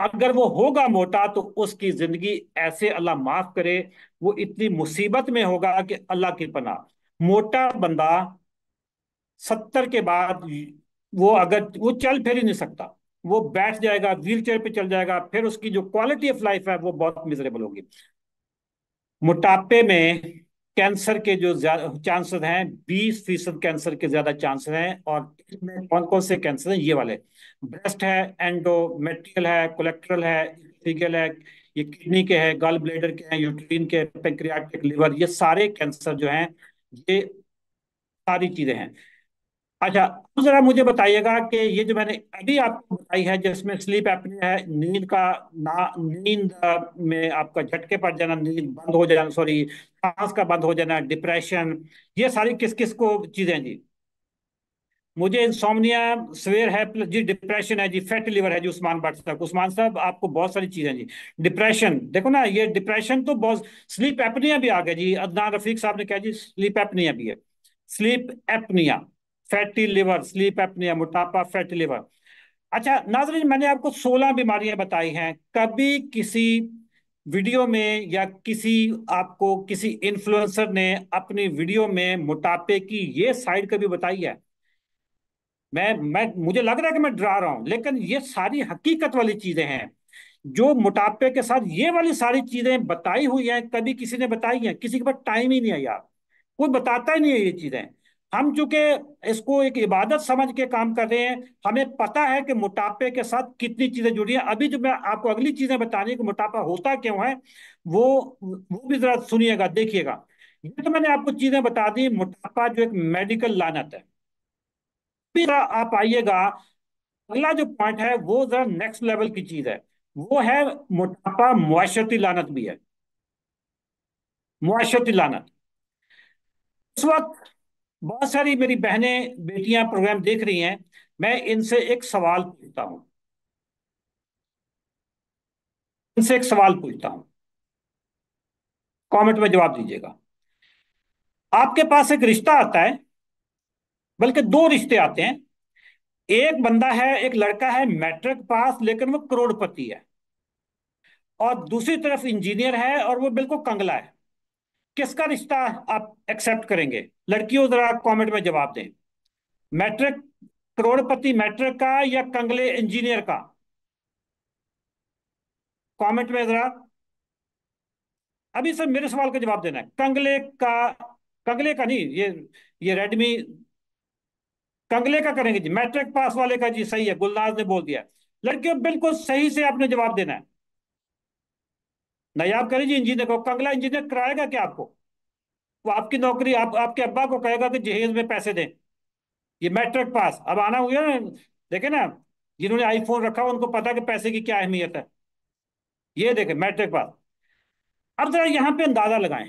अगर वो होगा मोटा तो उसकी जिंदगी ऐसे अल्लाह माफ करे वो इतनी मुसीबत में होगा कि अल्लाह की पना मोटा बंदा सत्तर के बाद वो अगर वो चल फिर ही नहीं सकता वो बैठ जाएगा व्हील चेयर पर चल जाएगा फिर उसकी जो क्वालिटी ऑफ लाइफ है वो बहुत मिजरेबल होगी मोटापे में कैंसर के जो चांसेस हैं बीस फीसद कैंसर के ज्यादा चांसेस हैं और इसमें कौन कौन से कैंसर हैं ये वाले ब्रेस्ट है एंडोमेट्रियल है कोलेक्ट्रल है फिगल है ये किडनी के है गल ब्लेडर के हैं यूट्रीन के पेंक्रियाटिक लिवर ये सारे कैंसर जो हैं ये सारी चीजें हैं अच्छा अब तो जरा मुझे बताइएगा कि ये जो मैंने अभी आपको बताई है जिसमें स्लीप एपनिया है नींद का ना नींद में आपका झटके पड़ जाना नींद बंद हो जाना सॉरी सांस का बंद हो जाना डिप्रेशन ये सारी किस किस को चीजें जी मुझे इंसोमनिया सवेर है जी डिप्रेशन है जी फैट लिवर है जी उस्मान भट्ट साहब उस्मान साहब आपको बहुत सारी चीज़ें जी डिप्रेशन देखो ना ये डिप्रेशन तो बहुत स्लीप एपनिया भी आ गया जी अदनान रफीक साहब ने कहा जी स्लीप एपनिया भी है sleep apnoea fatty liver sleep apnoea मोटापा फैटी लिवर अच्छा नाजरीन मैंने आपको सोलह बीमारियां बताई हैं कभी किसी वीडियो में या किसी आपको किसी इन्फ्लुएंसर ने अपनी वीडियो में मोटापे की ये साइड कभी बताई है मैं मैं मुझे लग रहा है कि मैं डरा रहा हूं लेकिन ये सारी हकीकत वाली चीजें हैं जो मोटापे के साथ ये वाली सारी चीजें बताई हुई हैं कभी किसी ने बताई हैं किसी के पास टाइम ही नहीं है यार कोई बताता ही नहीं है ये चीजें हम चूंकि इसको एक इबादत समझ के काम कर रहे हैं हमें पता है कि मोटापे के साथ कितनी चीजें जुड़ी हैं अभी जो मैं आपको अगली चीजें बताने की मोटापा होता क्यों है वो वो भी जरा सुनिएगा देखिएगा ये तो मैंने आपको चीजें बता दी मोटापा जो एक मेडिकल लानत है फिर आप आइएगा अगला जो पॉइंट है वो जरा नेक्स्ट लेवल की चीज है वो है मोटापा मुआशरती लानत भी है मुआशरती लानत इस वक्त बहुत सारी मेरी बहनें बेटियां प्रोग्राम देख रही हैं मैं इनसे एक सवाल पूछता हूं इनसे एक सवाल पूछता हूं कमेंट में जवाब दीजिएगा आपके पास एक रिश्ता आता है बल्कि दो रिश्ते आते हैं एक बंदा है एक लड़का है मैट्रिक पास लेकिन वो करोड़पति है और दूसरी तरफ इंजीनियर है और वो बिल्कुल कंगला है किसका रिश्ता आप एक्सेप्ट करेंगे लड़कियों जरा कमेंट में जवाब दें मैट्रिक करोड़पति मैट्रिक का या कंगले इंजीनियर का कमेंट में जरा अभी सर मेरे सवाल का जवाब देना है कंगले का कंगले का नहीं ये ये रेडमी कंगले का करेंगे जी मैट्रिक पास वाले का जी सही है गुलनाज ने बोल दिया लड़कियों बिल्कुल सही से आपने जवाब देना है नायाब करेगी इंजीनियर को कंगला इंजीनियर कराएगा क्या आपको वो आपकी नौकरी आप आपके अब्बा को कहेगा कि जहेज में पैसे दें ये मैट्रिक पास अब आना हुआ ना देखे ना जिन्होंने आईफोन रखा उनको पता कि पैसे की क्या अहमियत है ये देखे मैट्रिक पास अब जरा यहां पे अंदाजा लगाएं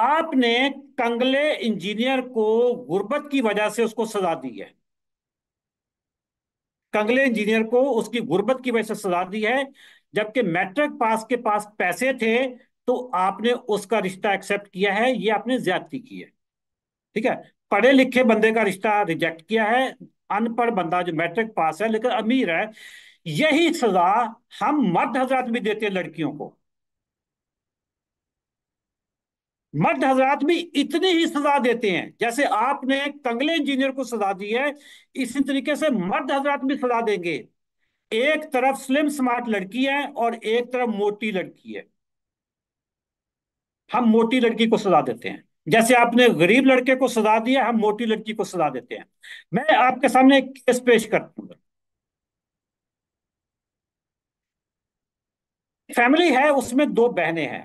आपने कंगले इंजीनियर को गुर्बत की वजह से उसको सजा दी है कंगले इंजीनियर को उसकी गुर्बत की वजह से सजा दी है जबकि मैट्रिक पास के पास पैसे थे तो आपने उसका रिश्ता एक्सेप्ट किया है ये आपने ज्यादती की है ठीक है पढ़े लिखे बंदे का रिश्ता रिजेक्ट किया है अनपढ़ बंदा जो मैट्रिक पास है लेकिन अमीर है यही सजा हम मर्द हजरात भी देते हैं लड़कियों को मर्द हजरात भी इतनी ही सजा देते हैं जैसे आपने कंगले इंजीनियर को सजा दी है इसी तरीके से मर्द हजरात भी सजा देंगे एक तरफ स्लिम स्मार्ट लड़की है और एक तरफ मोटी लड़की है हम मोटी लड़की को सजा देते हैं जैसे आपने गरीब लड़के को सजा दिया हम मोटी लड़की को सजा देते हैं मैं आपके सामने एक केस पेश करता फैमिली है उसमें दो बहनें हैं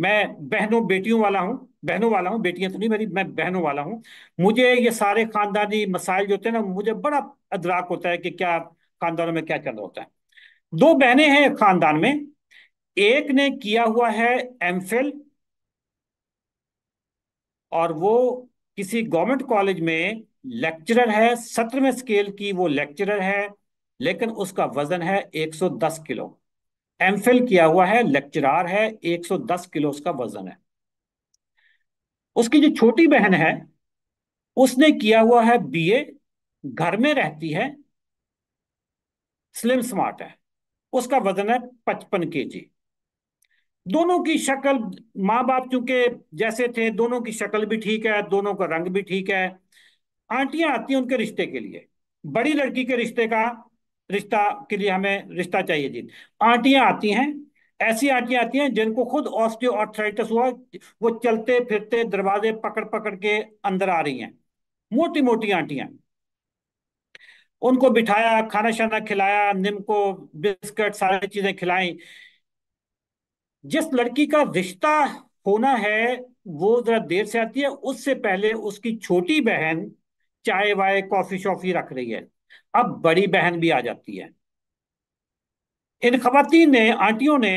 मैं बहनों बेटियों वाला हूं बहनों वाला हूं बेटियां तो नहीं मेरी मैं बहनों वाला हूं मुझे ये सारे खानदानी मसाइल जो होते हैं ना मुझे बड़ा अदराक होता है कि क्या खानदानों में क्या चल रहा होता है दो बहनें हैं खानदान में एक ने किया हुआ है एम और वो किसी गवर्नमेंट कॉलेज में लेक्चरर है सत्रहवें स्केल की वो लेक्चरर है लेकिन उसका वजन है 110 किलो एम किया हुआ है लेक्चरार है 110 किलो उसका वजन है उसकी जो छोटी बहन है उसने किया हुआ है बीए घर में रहती है स्लिम स्मार्ट है उसका वजन है पचपन के जी दोनों की शक्ल माँ बाप चूंकि जैसे थे दोनों की शक्ल भी ठीक है दोनों का रंग भी ठीक है आंटियां आती हैं उनके रिश्ते के लिए बड़ी लड़की के रिश्ते का रिश्ता के लिए हमें रिश्ता चाहिए जी आंटियां आती हैं ऐसी आंटियां आती हैं जिनको खुद ऑस्टियोआर्थराइटिस हुआ वो चलते फिरते दरवाजे पकड़ पकड़ के अंदर आ रही हैं मोटी मोटी आंटियां उनको बिठाया खाना शाना खिलाया निम को बिस्कट सारी चीजें खिलाई जिस लड़की का रिश्ता होना है वो जरा देर से आती है उससे पहले उसकी छोटी बहन चाय वाय कॉफी शॉफी रख रही है अब बड़ी बहन भी आ जाती है इन खातन ने आंटियों ने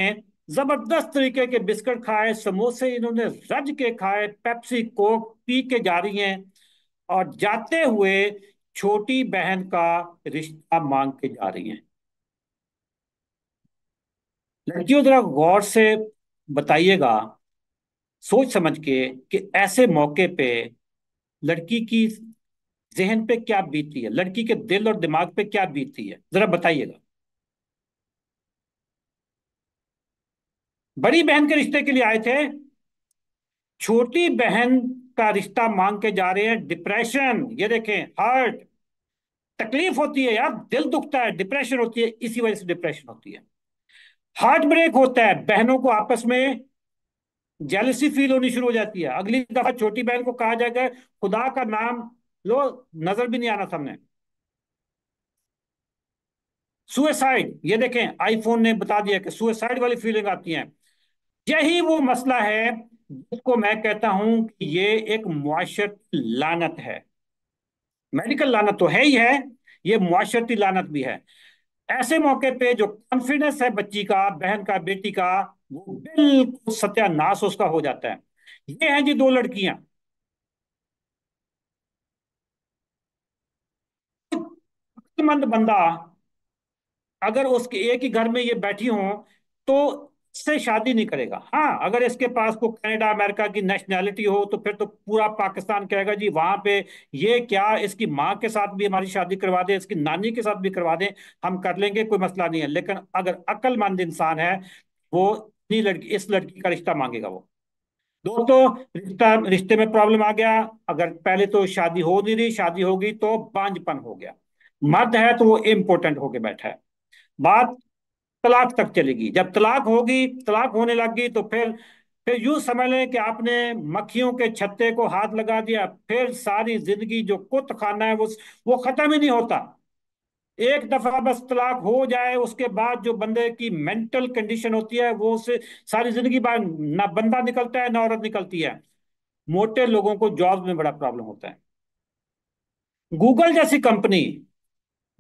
जबरदस्त तरीके के बिस्किट खाए समोसे इन्होंने रज के खाए पेप्सी कोक पी के जा रही हैं और जाते हुए छोटी बहन का रिश्ता मांग के जा रही हैं लड़कियों जरा गौर से बताइएगा सोच समझ के कि ऐसे मौके पे लड़की की जहन पे क्या बीतती है लड़की के दिल और दिमाग पे क्या बीतती है जरा बताइएगा बड़ी बहन के रिश्ते के लिए आए थे छोटी बहन का रिश्ता मांग के जा रहे हैं डिप्रेशन ये देखें हार्ट तकलीफ होती है यार दिल दुखता है डिप्रेशन होती है इसी वजह से डिप्रेशन होती है हार्ट ब्रेक होता है बहनों को आपस में जेलसी फील होनी शुरू हो जाती है अगली दफा छोटी बहन को कहा जाएगा खुदा का नाम लो नजर भी नहीं आना सामने सुसाइड ये देखें आईफोन ने बता दिया कि सुसाइड वाली फीलिंग आती है यही वो मसला है जिसको मैं कहता हूं कि ये एक मुआशत लानत है मेडिकल लानत तो है ही है ये मुआशरती लानत भी है ऐसे मौके पे जो कॉन्फिडेंस है बच्ची का बहन का बेटी का वो बिल्कुल सत्यानाश उसका हो जाता है ये है जी दो लड़कियां मंद बंदा अगर उसके एक ही घर में ये बैठी हो तो से शादी नहीं करेगा हाँ अगर इसके पास को कनाडा अमेरिका की नेशनैलिटी हो तो फिर तो पूरा पाकिस्तान कहेगा जी वहां पे ये क्या इसकी माँ के साथ भी हमारी शादी करवा दें इसकी नानी के साथ भी करवा दें हम कर लेंगे कोई मसला नहीं है लेकिन अगर अक्लमंद इंसान है वो अपनी लड़की इस लड़की का रिश्ता मांगेगा वो दोस्तों रिश्ता रिश्ते में प्रॉब्लम आ गया अगर पहले तो शादी हो नहीं रही शादी होगी तो बांझपन हो गया मर्द है तो वो इम्पोर्टेंट होके बैठा है बात तलाक तक चलेगी जब तलाक होगी तलाक होने लगी तो फिर फिर यू समझ लें कि आपने मक्खियों के छत्ते को हाथ लगा दिया फिर सारी जिंदगी जो कुत खाना है वो वो खत्म ही नहीं होता एक दफा बस तलाक हो जाए उसके बाद जो बंदे की मेंटल कंडीशन होती है वो उसे सारी जिंदगी बाद ना बंदा निकलता है ना औरत निकलती है मोटे लोगों को जॉब में बड़ा प्रॉब्लम होता है गूगल जैसी कंपनी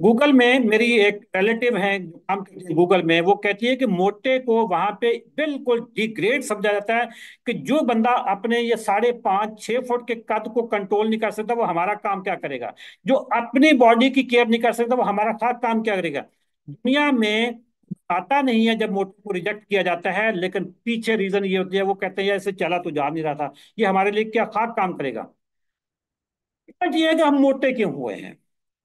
गूगल में मेरी एक रिलेटिव है काम करती है गूगल में वो कहती है कि मोटे को वहां पे बिल्कुल डिग्रेड समझा जाता है कि जो बंदा अपने ये साढ़े पांच छह फुट के कद को कंट्रोल नहीं कर सकता वो हमारा काम क्या करेगा जो अपनी बॉडी की केयर नहीं कर सकता वो हमारा खास काम क्या करेगा दुनिया में आता नहीं है जब मोटे को रिजेक्ट किया जाता है लेकिन पीछे रीजन ये होती है वो कहते हैं ऐसे चला तो जा नहीं रहा था ये हमारे लिए क्या खास काम करेगा ये है कि हम मोटे क्यों हुए हैं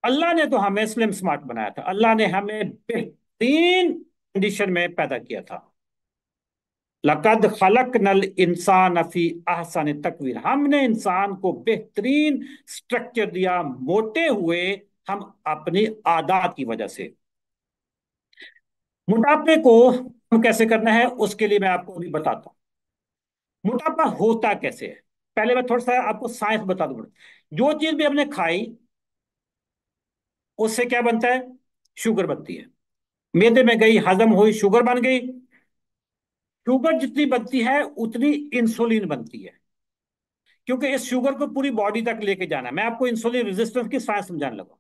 अल्लाह ने तो हमें स्लिम स्मार्ट बनाया था अल्लाह ने हमें बेहतरीन कंडीशन में पैदा किया था लकद खलक नल इंसान अफी आहसान तकवीर हमने इंसान को बेहतरीन स्ट्रक्चर दिया मोटे हुए हम अपनी आदात की वजह से मोटापे को हम कैसे करना है उसके लिए मैं आपको अभी बताता हूं मोटापा होता कैसे है पहले मैं थोड़ा सा आपको साइंस बता दूंगा जो चीज भी हमने खाई उससे क्या बनता है शुगर बनती है मेदे में गई हजम हुई शुगर बन गई शुगर जितनी बनती है उतनी इंसुलिन बनती है क्योंकि इस शुगर को पूरी बॉडी तक लेके जाना मैं आपको इंसुलिन रेजिस्टेंस की साइंस समझाने लगा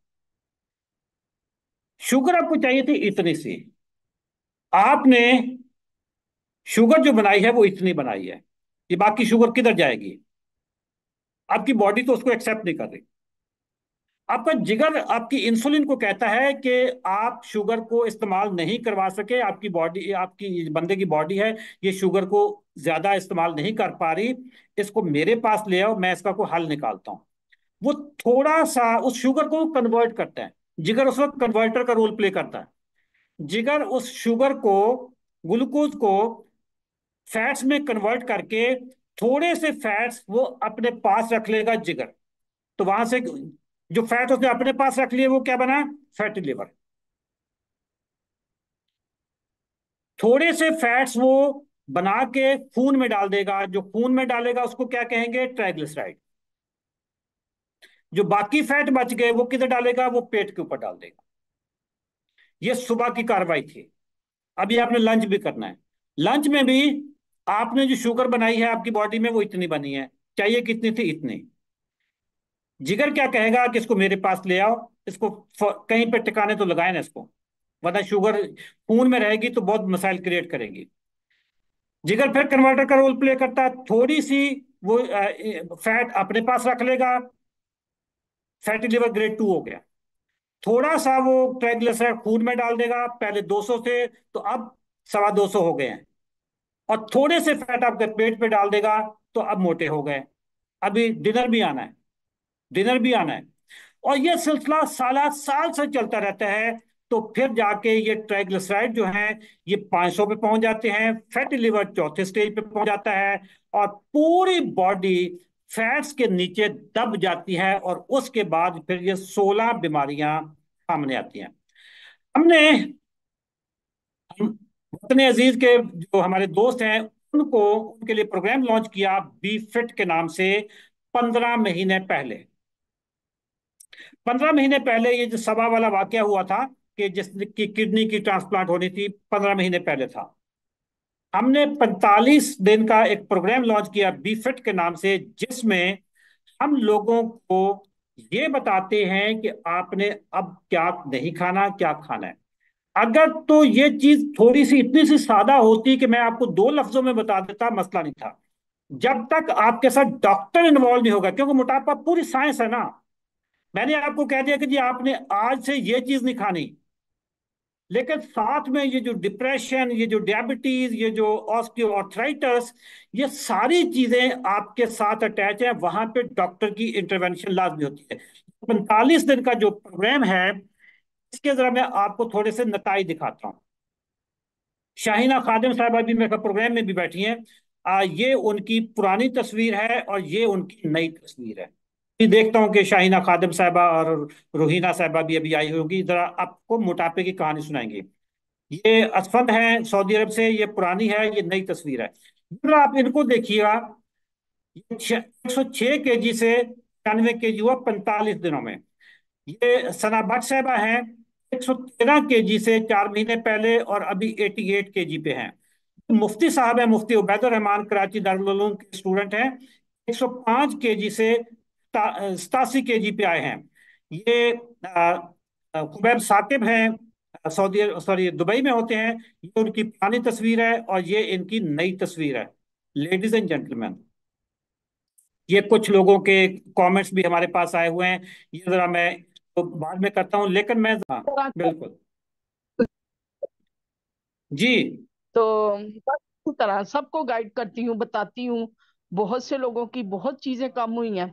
शुगर आपको चाहिए थी इतनी सी आपने शुगर जो बनाई है वो इतनी बनाई है ये बाकी शुगर किधर जाएगी आपकी बॉडी तो उसको एक्सेप्ट नहीं कर रही आपका जिगर आपकी इंसुलिन को कहता है कि आप शुगर को इस्तेमाल नहीं करवा सके आपकी बॉडी आपकी बंदे की बॉडी है ये शुगर को ज्यादा इस्तेमाल नहीं कर पा रही इसको मेरे पास ले आओ मैं इसका को हल निकालता हूँ वो थोड़ा सा उस शुगर को कन्वर्ट करता है जिगर उस वक्त कन्वर्टर का रोल प्ले करता है जिगर उस शुगर को ग्लूकोज को फैट्स में कन्वर्ट करके थोड़े से फैट्स वो अपने पास रख लेगा जिगर तो वहां से जो फैट उसने अपने पास रख लिए वो क्या बना फैटी लिवर थोड़े से फैट्स वो बना के खून में डाल देगा जो खून में डालेगा उसको क्या कहेंगे ट्राइग्लिसराइड जो बाकी फैट बच गए वो किधर डालेगा वो पेट के ऊपर डाल देगा ये सुबह की कार्रवाई थी अभी आपने लंच भी करना है लंच में भी आपने जो शुगर बनाई है आपकी बॉडी में वो इतनी बनी है चाहिए कितनी थी इतनी जिगर क्या कहेगा कि इसको मेरे पास ले आओ इसको कहीं पर टिकाने तो लगाए ना इसको वरना शुगर खून में रहेगी तो बहुत मसाइल क्रिएट करेगी जिगर फिर कन्वर्टर का रोल प्ले करता है थोड़ी सी वो फैट अपने पास रख लेगा फैटी लिवर ग्रेड टू हो गया थोड़ा सा वो ट्राइग्लिसराइड खून में डाल देगा पहले 200 थे तो अब सवा दो हो गए हैं और थोड़े से फैट आपके पेट पे डाल देगा तो अब मोटे हो गए अभी डिनर भी आना है डिनर भी आना है और यह सिलसिला साल साल से चलता रहता है तो फिर जाके ये ट्राइग्लिसराइड जो है ये 500 पे पहुंच जाते हैं फैटी लिवर चौथे स्टेज पे पहुंच जाता है और पूरी बॉडी फैट्स के नीचे दब जाती है और उसके बाद फिर ये 16 बीमारियां सामने आती हैं हमने अपने अजीज के जो हमारे दोस्त हैं उनको उनके लिए प्रोग्राम लॉन्च किया बी फिट के नाम से पंद्रह महीने पहले पंद्रह महीने पहले ये जो सभा वाला वाक्य हुआ था कि जिसकी किडनी की ट्रांसप्लांट होनी थी पंद्रह महीने पहले था हमने पैंतालीस दिन का एक प्रोग्राम लॉन्च किया बीफिट के नाम से जिसमें हम लोगों को ये बताते हैं कि आपने अब क्या नहीं खाना क्या खाना है अगर तो ये चीज थोड़ी सी इतनी सी सादा होती कि मैं आपको दो लफ्जों में बता देता मसला नहीं था जब तक आपके साथ डॉक्टर इन्वॉल्व नहीं होगा क्योंकि मोटापा पूरी साइंस है ना मैंने आपको कह दिया कि जी आपने आज से ये चीज नहीं खानी लेकिन साथ में ये जो डिप्रेशन ये जो डायबिटीज ये जो ऑस्टियोआर्थराइटिस ये सारी चीजें आपके साथ अटैच है वहां पे डॉक्टर की इंटरवेंशन लाजमी होती है पैंतालीस दिन का जो प्रोग्राम है इसके जरा मैं आपको थोड़े से नतज दिखाता हूँ शाहिना खादिम साहब अभी मेरे प्रोग्राम में भी बैठी हैं ये उनकी पुरानी तस्वीर है और ये उनकी नई तस्वीर है भी देखता हूँ कि शाहिना खादिम साहबा और रोहिना साहबा भी अभी आई होगी जरा आपको मोटापे की कहानी सुनाएंगे ये असफंद है सऊदी अरब से ये पुरानी है ये नई तस्वीर है जरा आप इनको देखिएगा एक सौ छह के जी से छियानवे के जी हुआ पैंतालीस दिनों में ये सना भट्ट साहबा है एक सौ तेरह के जी से चार महीने पहले और अभी एटी एट के जी पे है मुफ्ती साहब है मुफ्ती उबैदुर रहमान कराची दारुल के स्टूडेंट हैं के जी से सतासी के जी पे आए हैं ये खुबैब साकिब हैं सऊदी सॉरी दुबई में होते हैं ये उनकी पुरानी तस्वीर है और ये इनकी नई तस्वीर है लेडीज एंड जेंटलमैन ये कुछ लोगों के कमेंट्स भी हमारे पास आए हुए हैं ये जरा मैं तो बाद में करता हूँ लेकिन मैं हाँ बिल्कुल जी तो तरह सबको गाइड करती हूँ बताती हूँ बहुत से लोगों की बहुत चीजें कम हुई हैं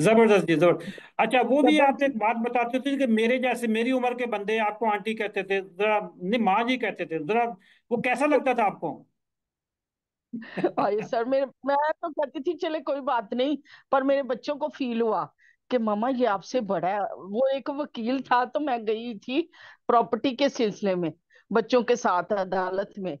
जबरदस्त जी जबरदस्त अच्छा वो भी आप एक बात बताते थे कि मेरे जैसे मेरी उम्र के बंदे आपको आंटी कहते थे जरा नहीं माँ जी कहते थे जरा वो कैसा लगता था आपको भाई सर मेरे मैं तो कहती थी चले कोई बात नहीं पर मेरे बच्चों को फील हुआ कि मामा ये आपसे बड़ा है वो एक वकील था तो मैं गई थी प्रॉपर्टी के सिलसिले में बच्चों के साथ अदालत में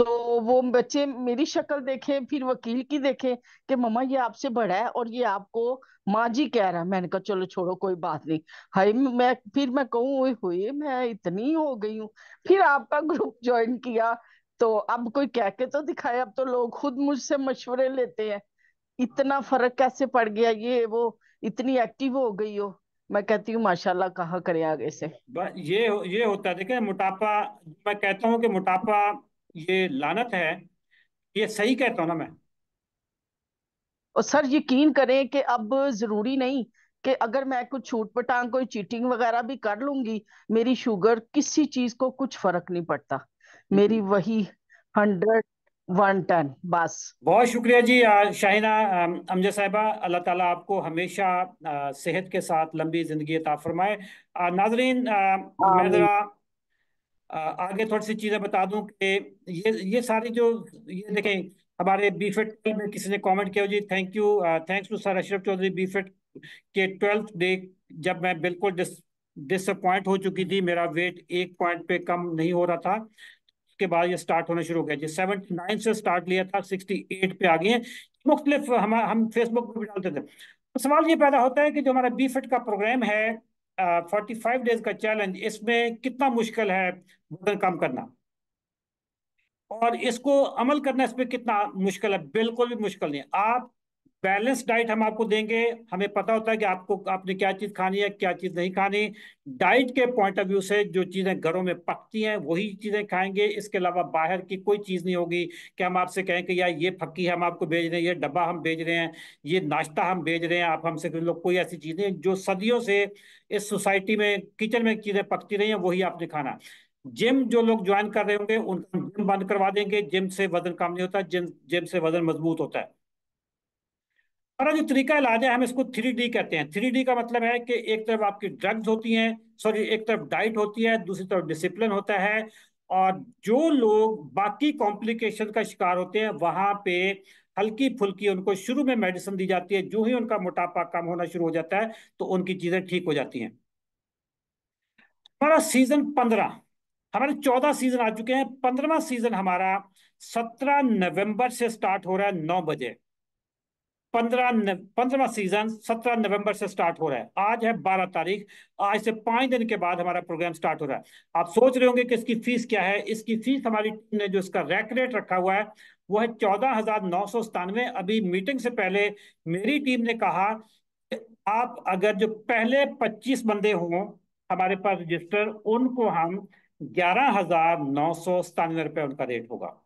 तो वो बच्चे मेरी शक्ल देखे फिर वकील की देखे कि मम्मा ये आपसे बड़ा है और ये आपको माँ जी कह रहा है मैंने कहा चलो छोड़ो कोई बात नहीं हाई मैं फिर मैं कहूँ हुई मैं इतनी हो गई हूँ फिर आपका ग्रुप ज्वाइन किया तो अब कोई कह के तो दिखाए अब तो लोग खुद मुझसे मशवरे लेते हैं इतना फर्क कैसे पड़ गया ये वो इतनी एक्टिव हो गई हो मैं कहती हूँ माशाल्लाह कहा करे आगे से ये ये होता है देखे मोटापा मैं कहता हूँ कि मोटापा ये लानत है ये सही कहता हूँ ना मैं और सर यकीन करें कि अब जरूरी नहीं कि अगर मैं कुछ छूट पटांग कोई चीटिंग वगैरह भी कर लूंगी मेरी शुगर किसी चीज को कुछ फर्क नहीं पड़ता मेरी हम्म। वही हंड्रेड वन टेन बस बहुत शुक्रिया जी शाहिना अमजद साहबा अल्लाह ताला आपको हमेशा सेहत के साथ लंबी जिंदगी अता फरमाए नाजरीन मैं जरा आगे थोड़ी सी चीज़ें बता दूं कि ये ये सारी जो ये देखें हमारे बीफेट में किसी ने कमेंट किया जी thank you thanks to sir Ashraf Chaudhry be fit के ट्वेल्थ डे जब मैं बिल्कुल डिस डिसअपॉइंट हो चुकी थी मेरा वेट एक पॉइंट पे कम नहीं हो रहा था उसके बाद ये स्टार्ट होना शुरू हो गया जी सेवेंटी नाइन से स्टार्ट लिया था सिक्सटी एट पे आ गए मुख्तलिफ हम हम फेसबुक पर भी डालते थे तो सवाल ये पैदा होता है कि जो हमारा बी फिट का प्रोग्राम है फोर्टी फाइव डेज का चैलेंज इसमें कितना मुश्किल है वजन कम करना और इसको अमल करना इसमें कितना मुश्किल है बिल्कुल भी मुश्किल नहीं आप बैलेंस डाइट हम आपको देंगे हमें पता होता है कि आपको आपने क्या चीज़ खानी है क्या चीज़ नहीं खानी डाइट के पॉइंट ऑफ व्यू से जो चीज़ें घरों में पकती हैं वही चीज़ें खाएंगे इसके अलावा बाहर की कोई चीज़ नहीं होगी कि हम आपसे कहें कि यार ये फक्की हम आपको भेज रहे हैं ये डब्बा हम भेज रहे हैं ये नाश्ता हम भेज रहे हैं आप हमसे लोग कोई ऐसी चीज़ नहीं जो सदियों से इस सोसाइटी में किचन में चीज़ें पकती रही हैं वही आपने खाना जिम जो लोग ज्वाइन कर रहे होंगे उनका जिम बंद करवा देंगे जिम से वजन कम नहीं होता जिम जिम से वजन मजबूत होता है हमारा जो तरीका इलाज है हम इसको थ्री डी कहते हैं थ्री डी का मतलब है कि एक तरफ आपकी ड्रग्स होती हैं सॉरी एक तरफ डाइट होती है दूसरी तरफ डिसिप्लिन होता है और जो लोग बाकी कॉम्प्लिकेशन का शिकार होते हैं वहां पे हल्की फुल्की उनको शुरू में मेडिसिन दी जाती है जो ही उनका मोटापा कम होना शुरू हो जाता है तो उनकी चीजें ठीक हो जाती हैं हमारा सीजन पंद्रह हमारे चौदह सीजन आ चुके हैं पंद्रवा सीजन हमारा सत्रह नवंबर से स्टार्ट हो रहा है नौ बजे पंद्रह पंद्रहवा सीजन सत्रह नवंबर से स्टार्ट हो रहा है आज है बारह तारीख आज से पांच दिन के बाद हमारा प्रोग्राम स्टार्ट हो रहा है आप सोच रहे होंगे कि इसकी फीस क्या है इसकी फीस हमारी टीम ने जो इसका रैक रेट रखा हुआ है वो है चौदह हजार नौ सौ सतानवे अभी मीटिंग से पहले मेरी टीम ने कहा आप अगर जो पहले पच्चीस बंदे हों हमारे पास रजिस्टर उनको हम ग्यारह हजार नौ सौ सतानवे रुपये उनका रेट होगा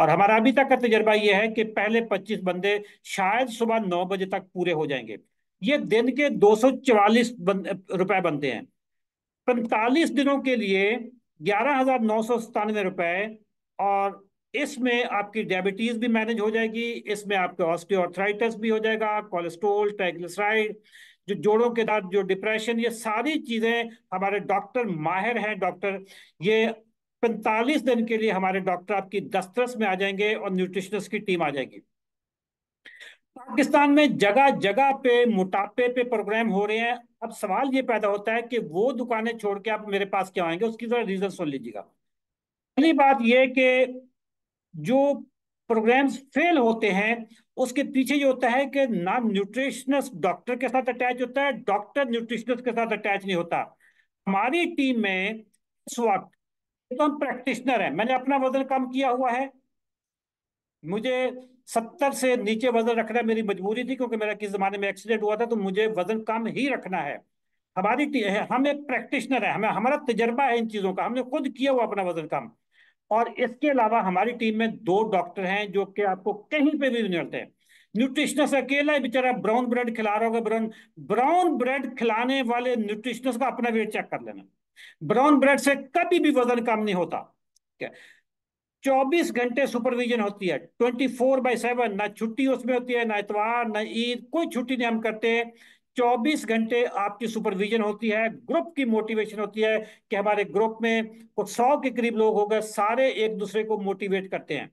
और हमारा अभी तक का तजर्बा यह है कि पहले 25 बंदे शायद सुबह नौ बजे तक पूरे हो जाएंगे ये दिन के 244 रुपए बनते हैं पैंतालीस दिनों के लिए ग्यारह हजार नौ सौ सतानवे रुपए और इसमें आपकी डायबिटीज भी मैनेज हो जाएगी इसमें आपका ऑस्टियोथराइटिस भी हो जाएगा कोलेस्ट्रोल ट्राइग्लिसराइड जो जोड़ों के दर्द जो डिप्रेशन ये सारी चीजें हमारे डॉक्टर माहिर हैं डॉक्टर ये पैंतालीस दिन के लिए हमारे डॉक्टर आपकी दस्तरस में आ जाएंगे और न्यूट्रिशनिस्ट की टीम आ जाएगी पाकिस्तान में जगह जगह पे मोटापे पे प्रोग्राम हो रहे हैं अब सवाल ये पैदा होता है कि वो दुकानें छोड़ के आप मेरे पास क्यों आएंगे उसकी जरा रीजन सुन लीजिएगा पहली बात यह कि जो प्रोग्राम्स फेल होते हैं उसके पीछे ये होता है कि ना न्यूट्रिशनिस्ट डॉक्टर के साथ अटैच होता है डॉक्टर न्यूट्रिशनिस्ट के साथ अटैच नहीं होता हमारी टीम में इस वक्त तो हम प्रैक्टिशनर हैं मैंने अपना वजन कम किया हुआ है मुझे सत्तर से नीचे वजन रखना मेरी मजबूरी थी क्योंकि मेरा किस जमाने में एक्सीडेंट हुआ था तो मुझे वजन कम ही रखना है हमारी है, हम एक प्रैक्टिशनर है हमें हमारा तजर्बा है इन चीजों का हमने खुद किया हुआ अपना वजन कम और इसके अलावा हमारी टीम में दो डॉक्टर हैं जो कि आपको कहीं पे भी मिलते हैं न्यूट्रिशनस अकेला ही बेचारा ब्राउन ब्रेड खिला रहा होगा ब्राउन ब्राउन ब्रेड खिलाने वाले न्यूट्रिशनस का अपना वेट चेक कर लेना ब्राउन ब्रेड से कभी भी वजन कम नहीं होता क्या चौबीस घंटे सुपरविजन होती है ट्वेंटी फोर बाई सेवन ना छुट्टी उसमें होती है ना इतवार ना ईद कोई छुट्टी नहीं हम करते चौबीस घंटे आपकी सुपरविजन होती है ग्रुप की मोटिवेशन होती है कि हमारे ग्रुप में कुछ सौ के करीब लोग हो गए सारे एक दूसरे को मोटिवेट करते हैं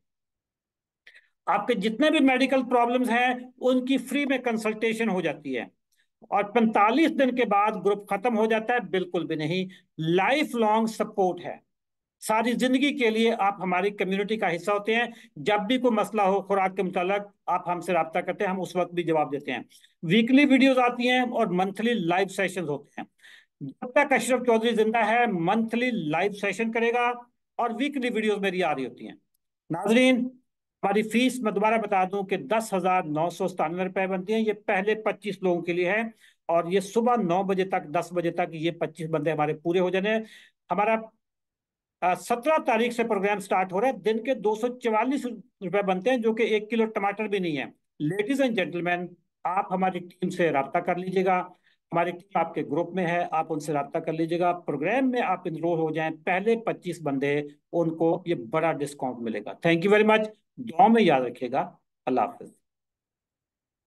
आपके जितने भी मेडिकल प्रॉब्लम्स हैं उनकी फ्री में कंसल्टेशन हो जाती है और 45 दिन के बाद ग्रुप खत्म हो जाता है बिल्कुल भी नहीं लाइफ लॉन्ग सपोर्ट है सारी जिंदगी के लिए आप हमारी कम्युनिटी का हिस्सा होते हैं जब भी कोई मसला हो खुराक के मुतालक आप हमसे रब्ता करते हैं हम उस वक्त भी जवाब देते हैं वीकली वीडियोज आती हैं और मंथली लाइव सेशन होते हैं जब तक अशरफ चौधरी जिंदा है मंथली लाइव सेशन करेगा और वीकली वीडियोज मेरी आ रही होती हैं नाजरीन हमारी फीस मैं दोबारा बता दूं कि दस हजार नौ सौ सतानवे रुपए बनती है ये पहले पच्चीस लोगों के लिए है और ये सुबह नौ बजे तक दस बजे तक ये पच्चीस बंदे हमारे पूरे हो जाने हमारा सत्रह तारीख से प्रोग्राम स्टार्ट हो रहा है दिन के दो सौ चवालीस रुपए बनते हैं जो कि एक किलो टमाटर भी नहीं है लेडीज एंड जेंटलमैन आप हमारी टीम से रबता कर लीजिएगा हमारी टीम आपके ग्रुप में है आप उनसे रबता कर लीजिएगा प्रोग्राम में आप इनरोल हो जाएं पहले 25 बंदे उनको ये बड़ा डिस्काउंट मिलेगा थैंक यू वेरी मच दुआ में याद रखेगा अल्लाह हाफिज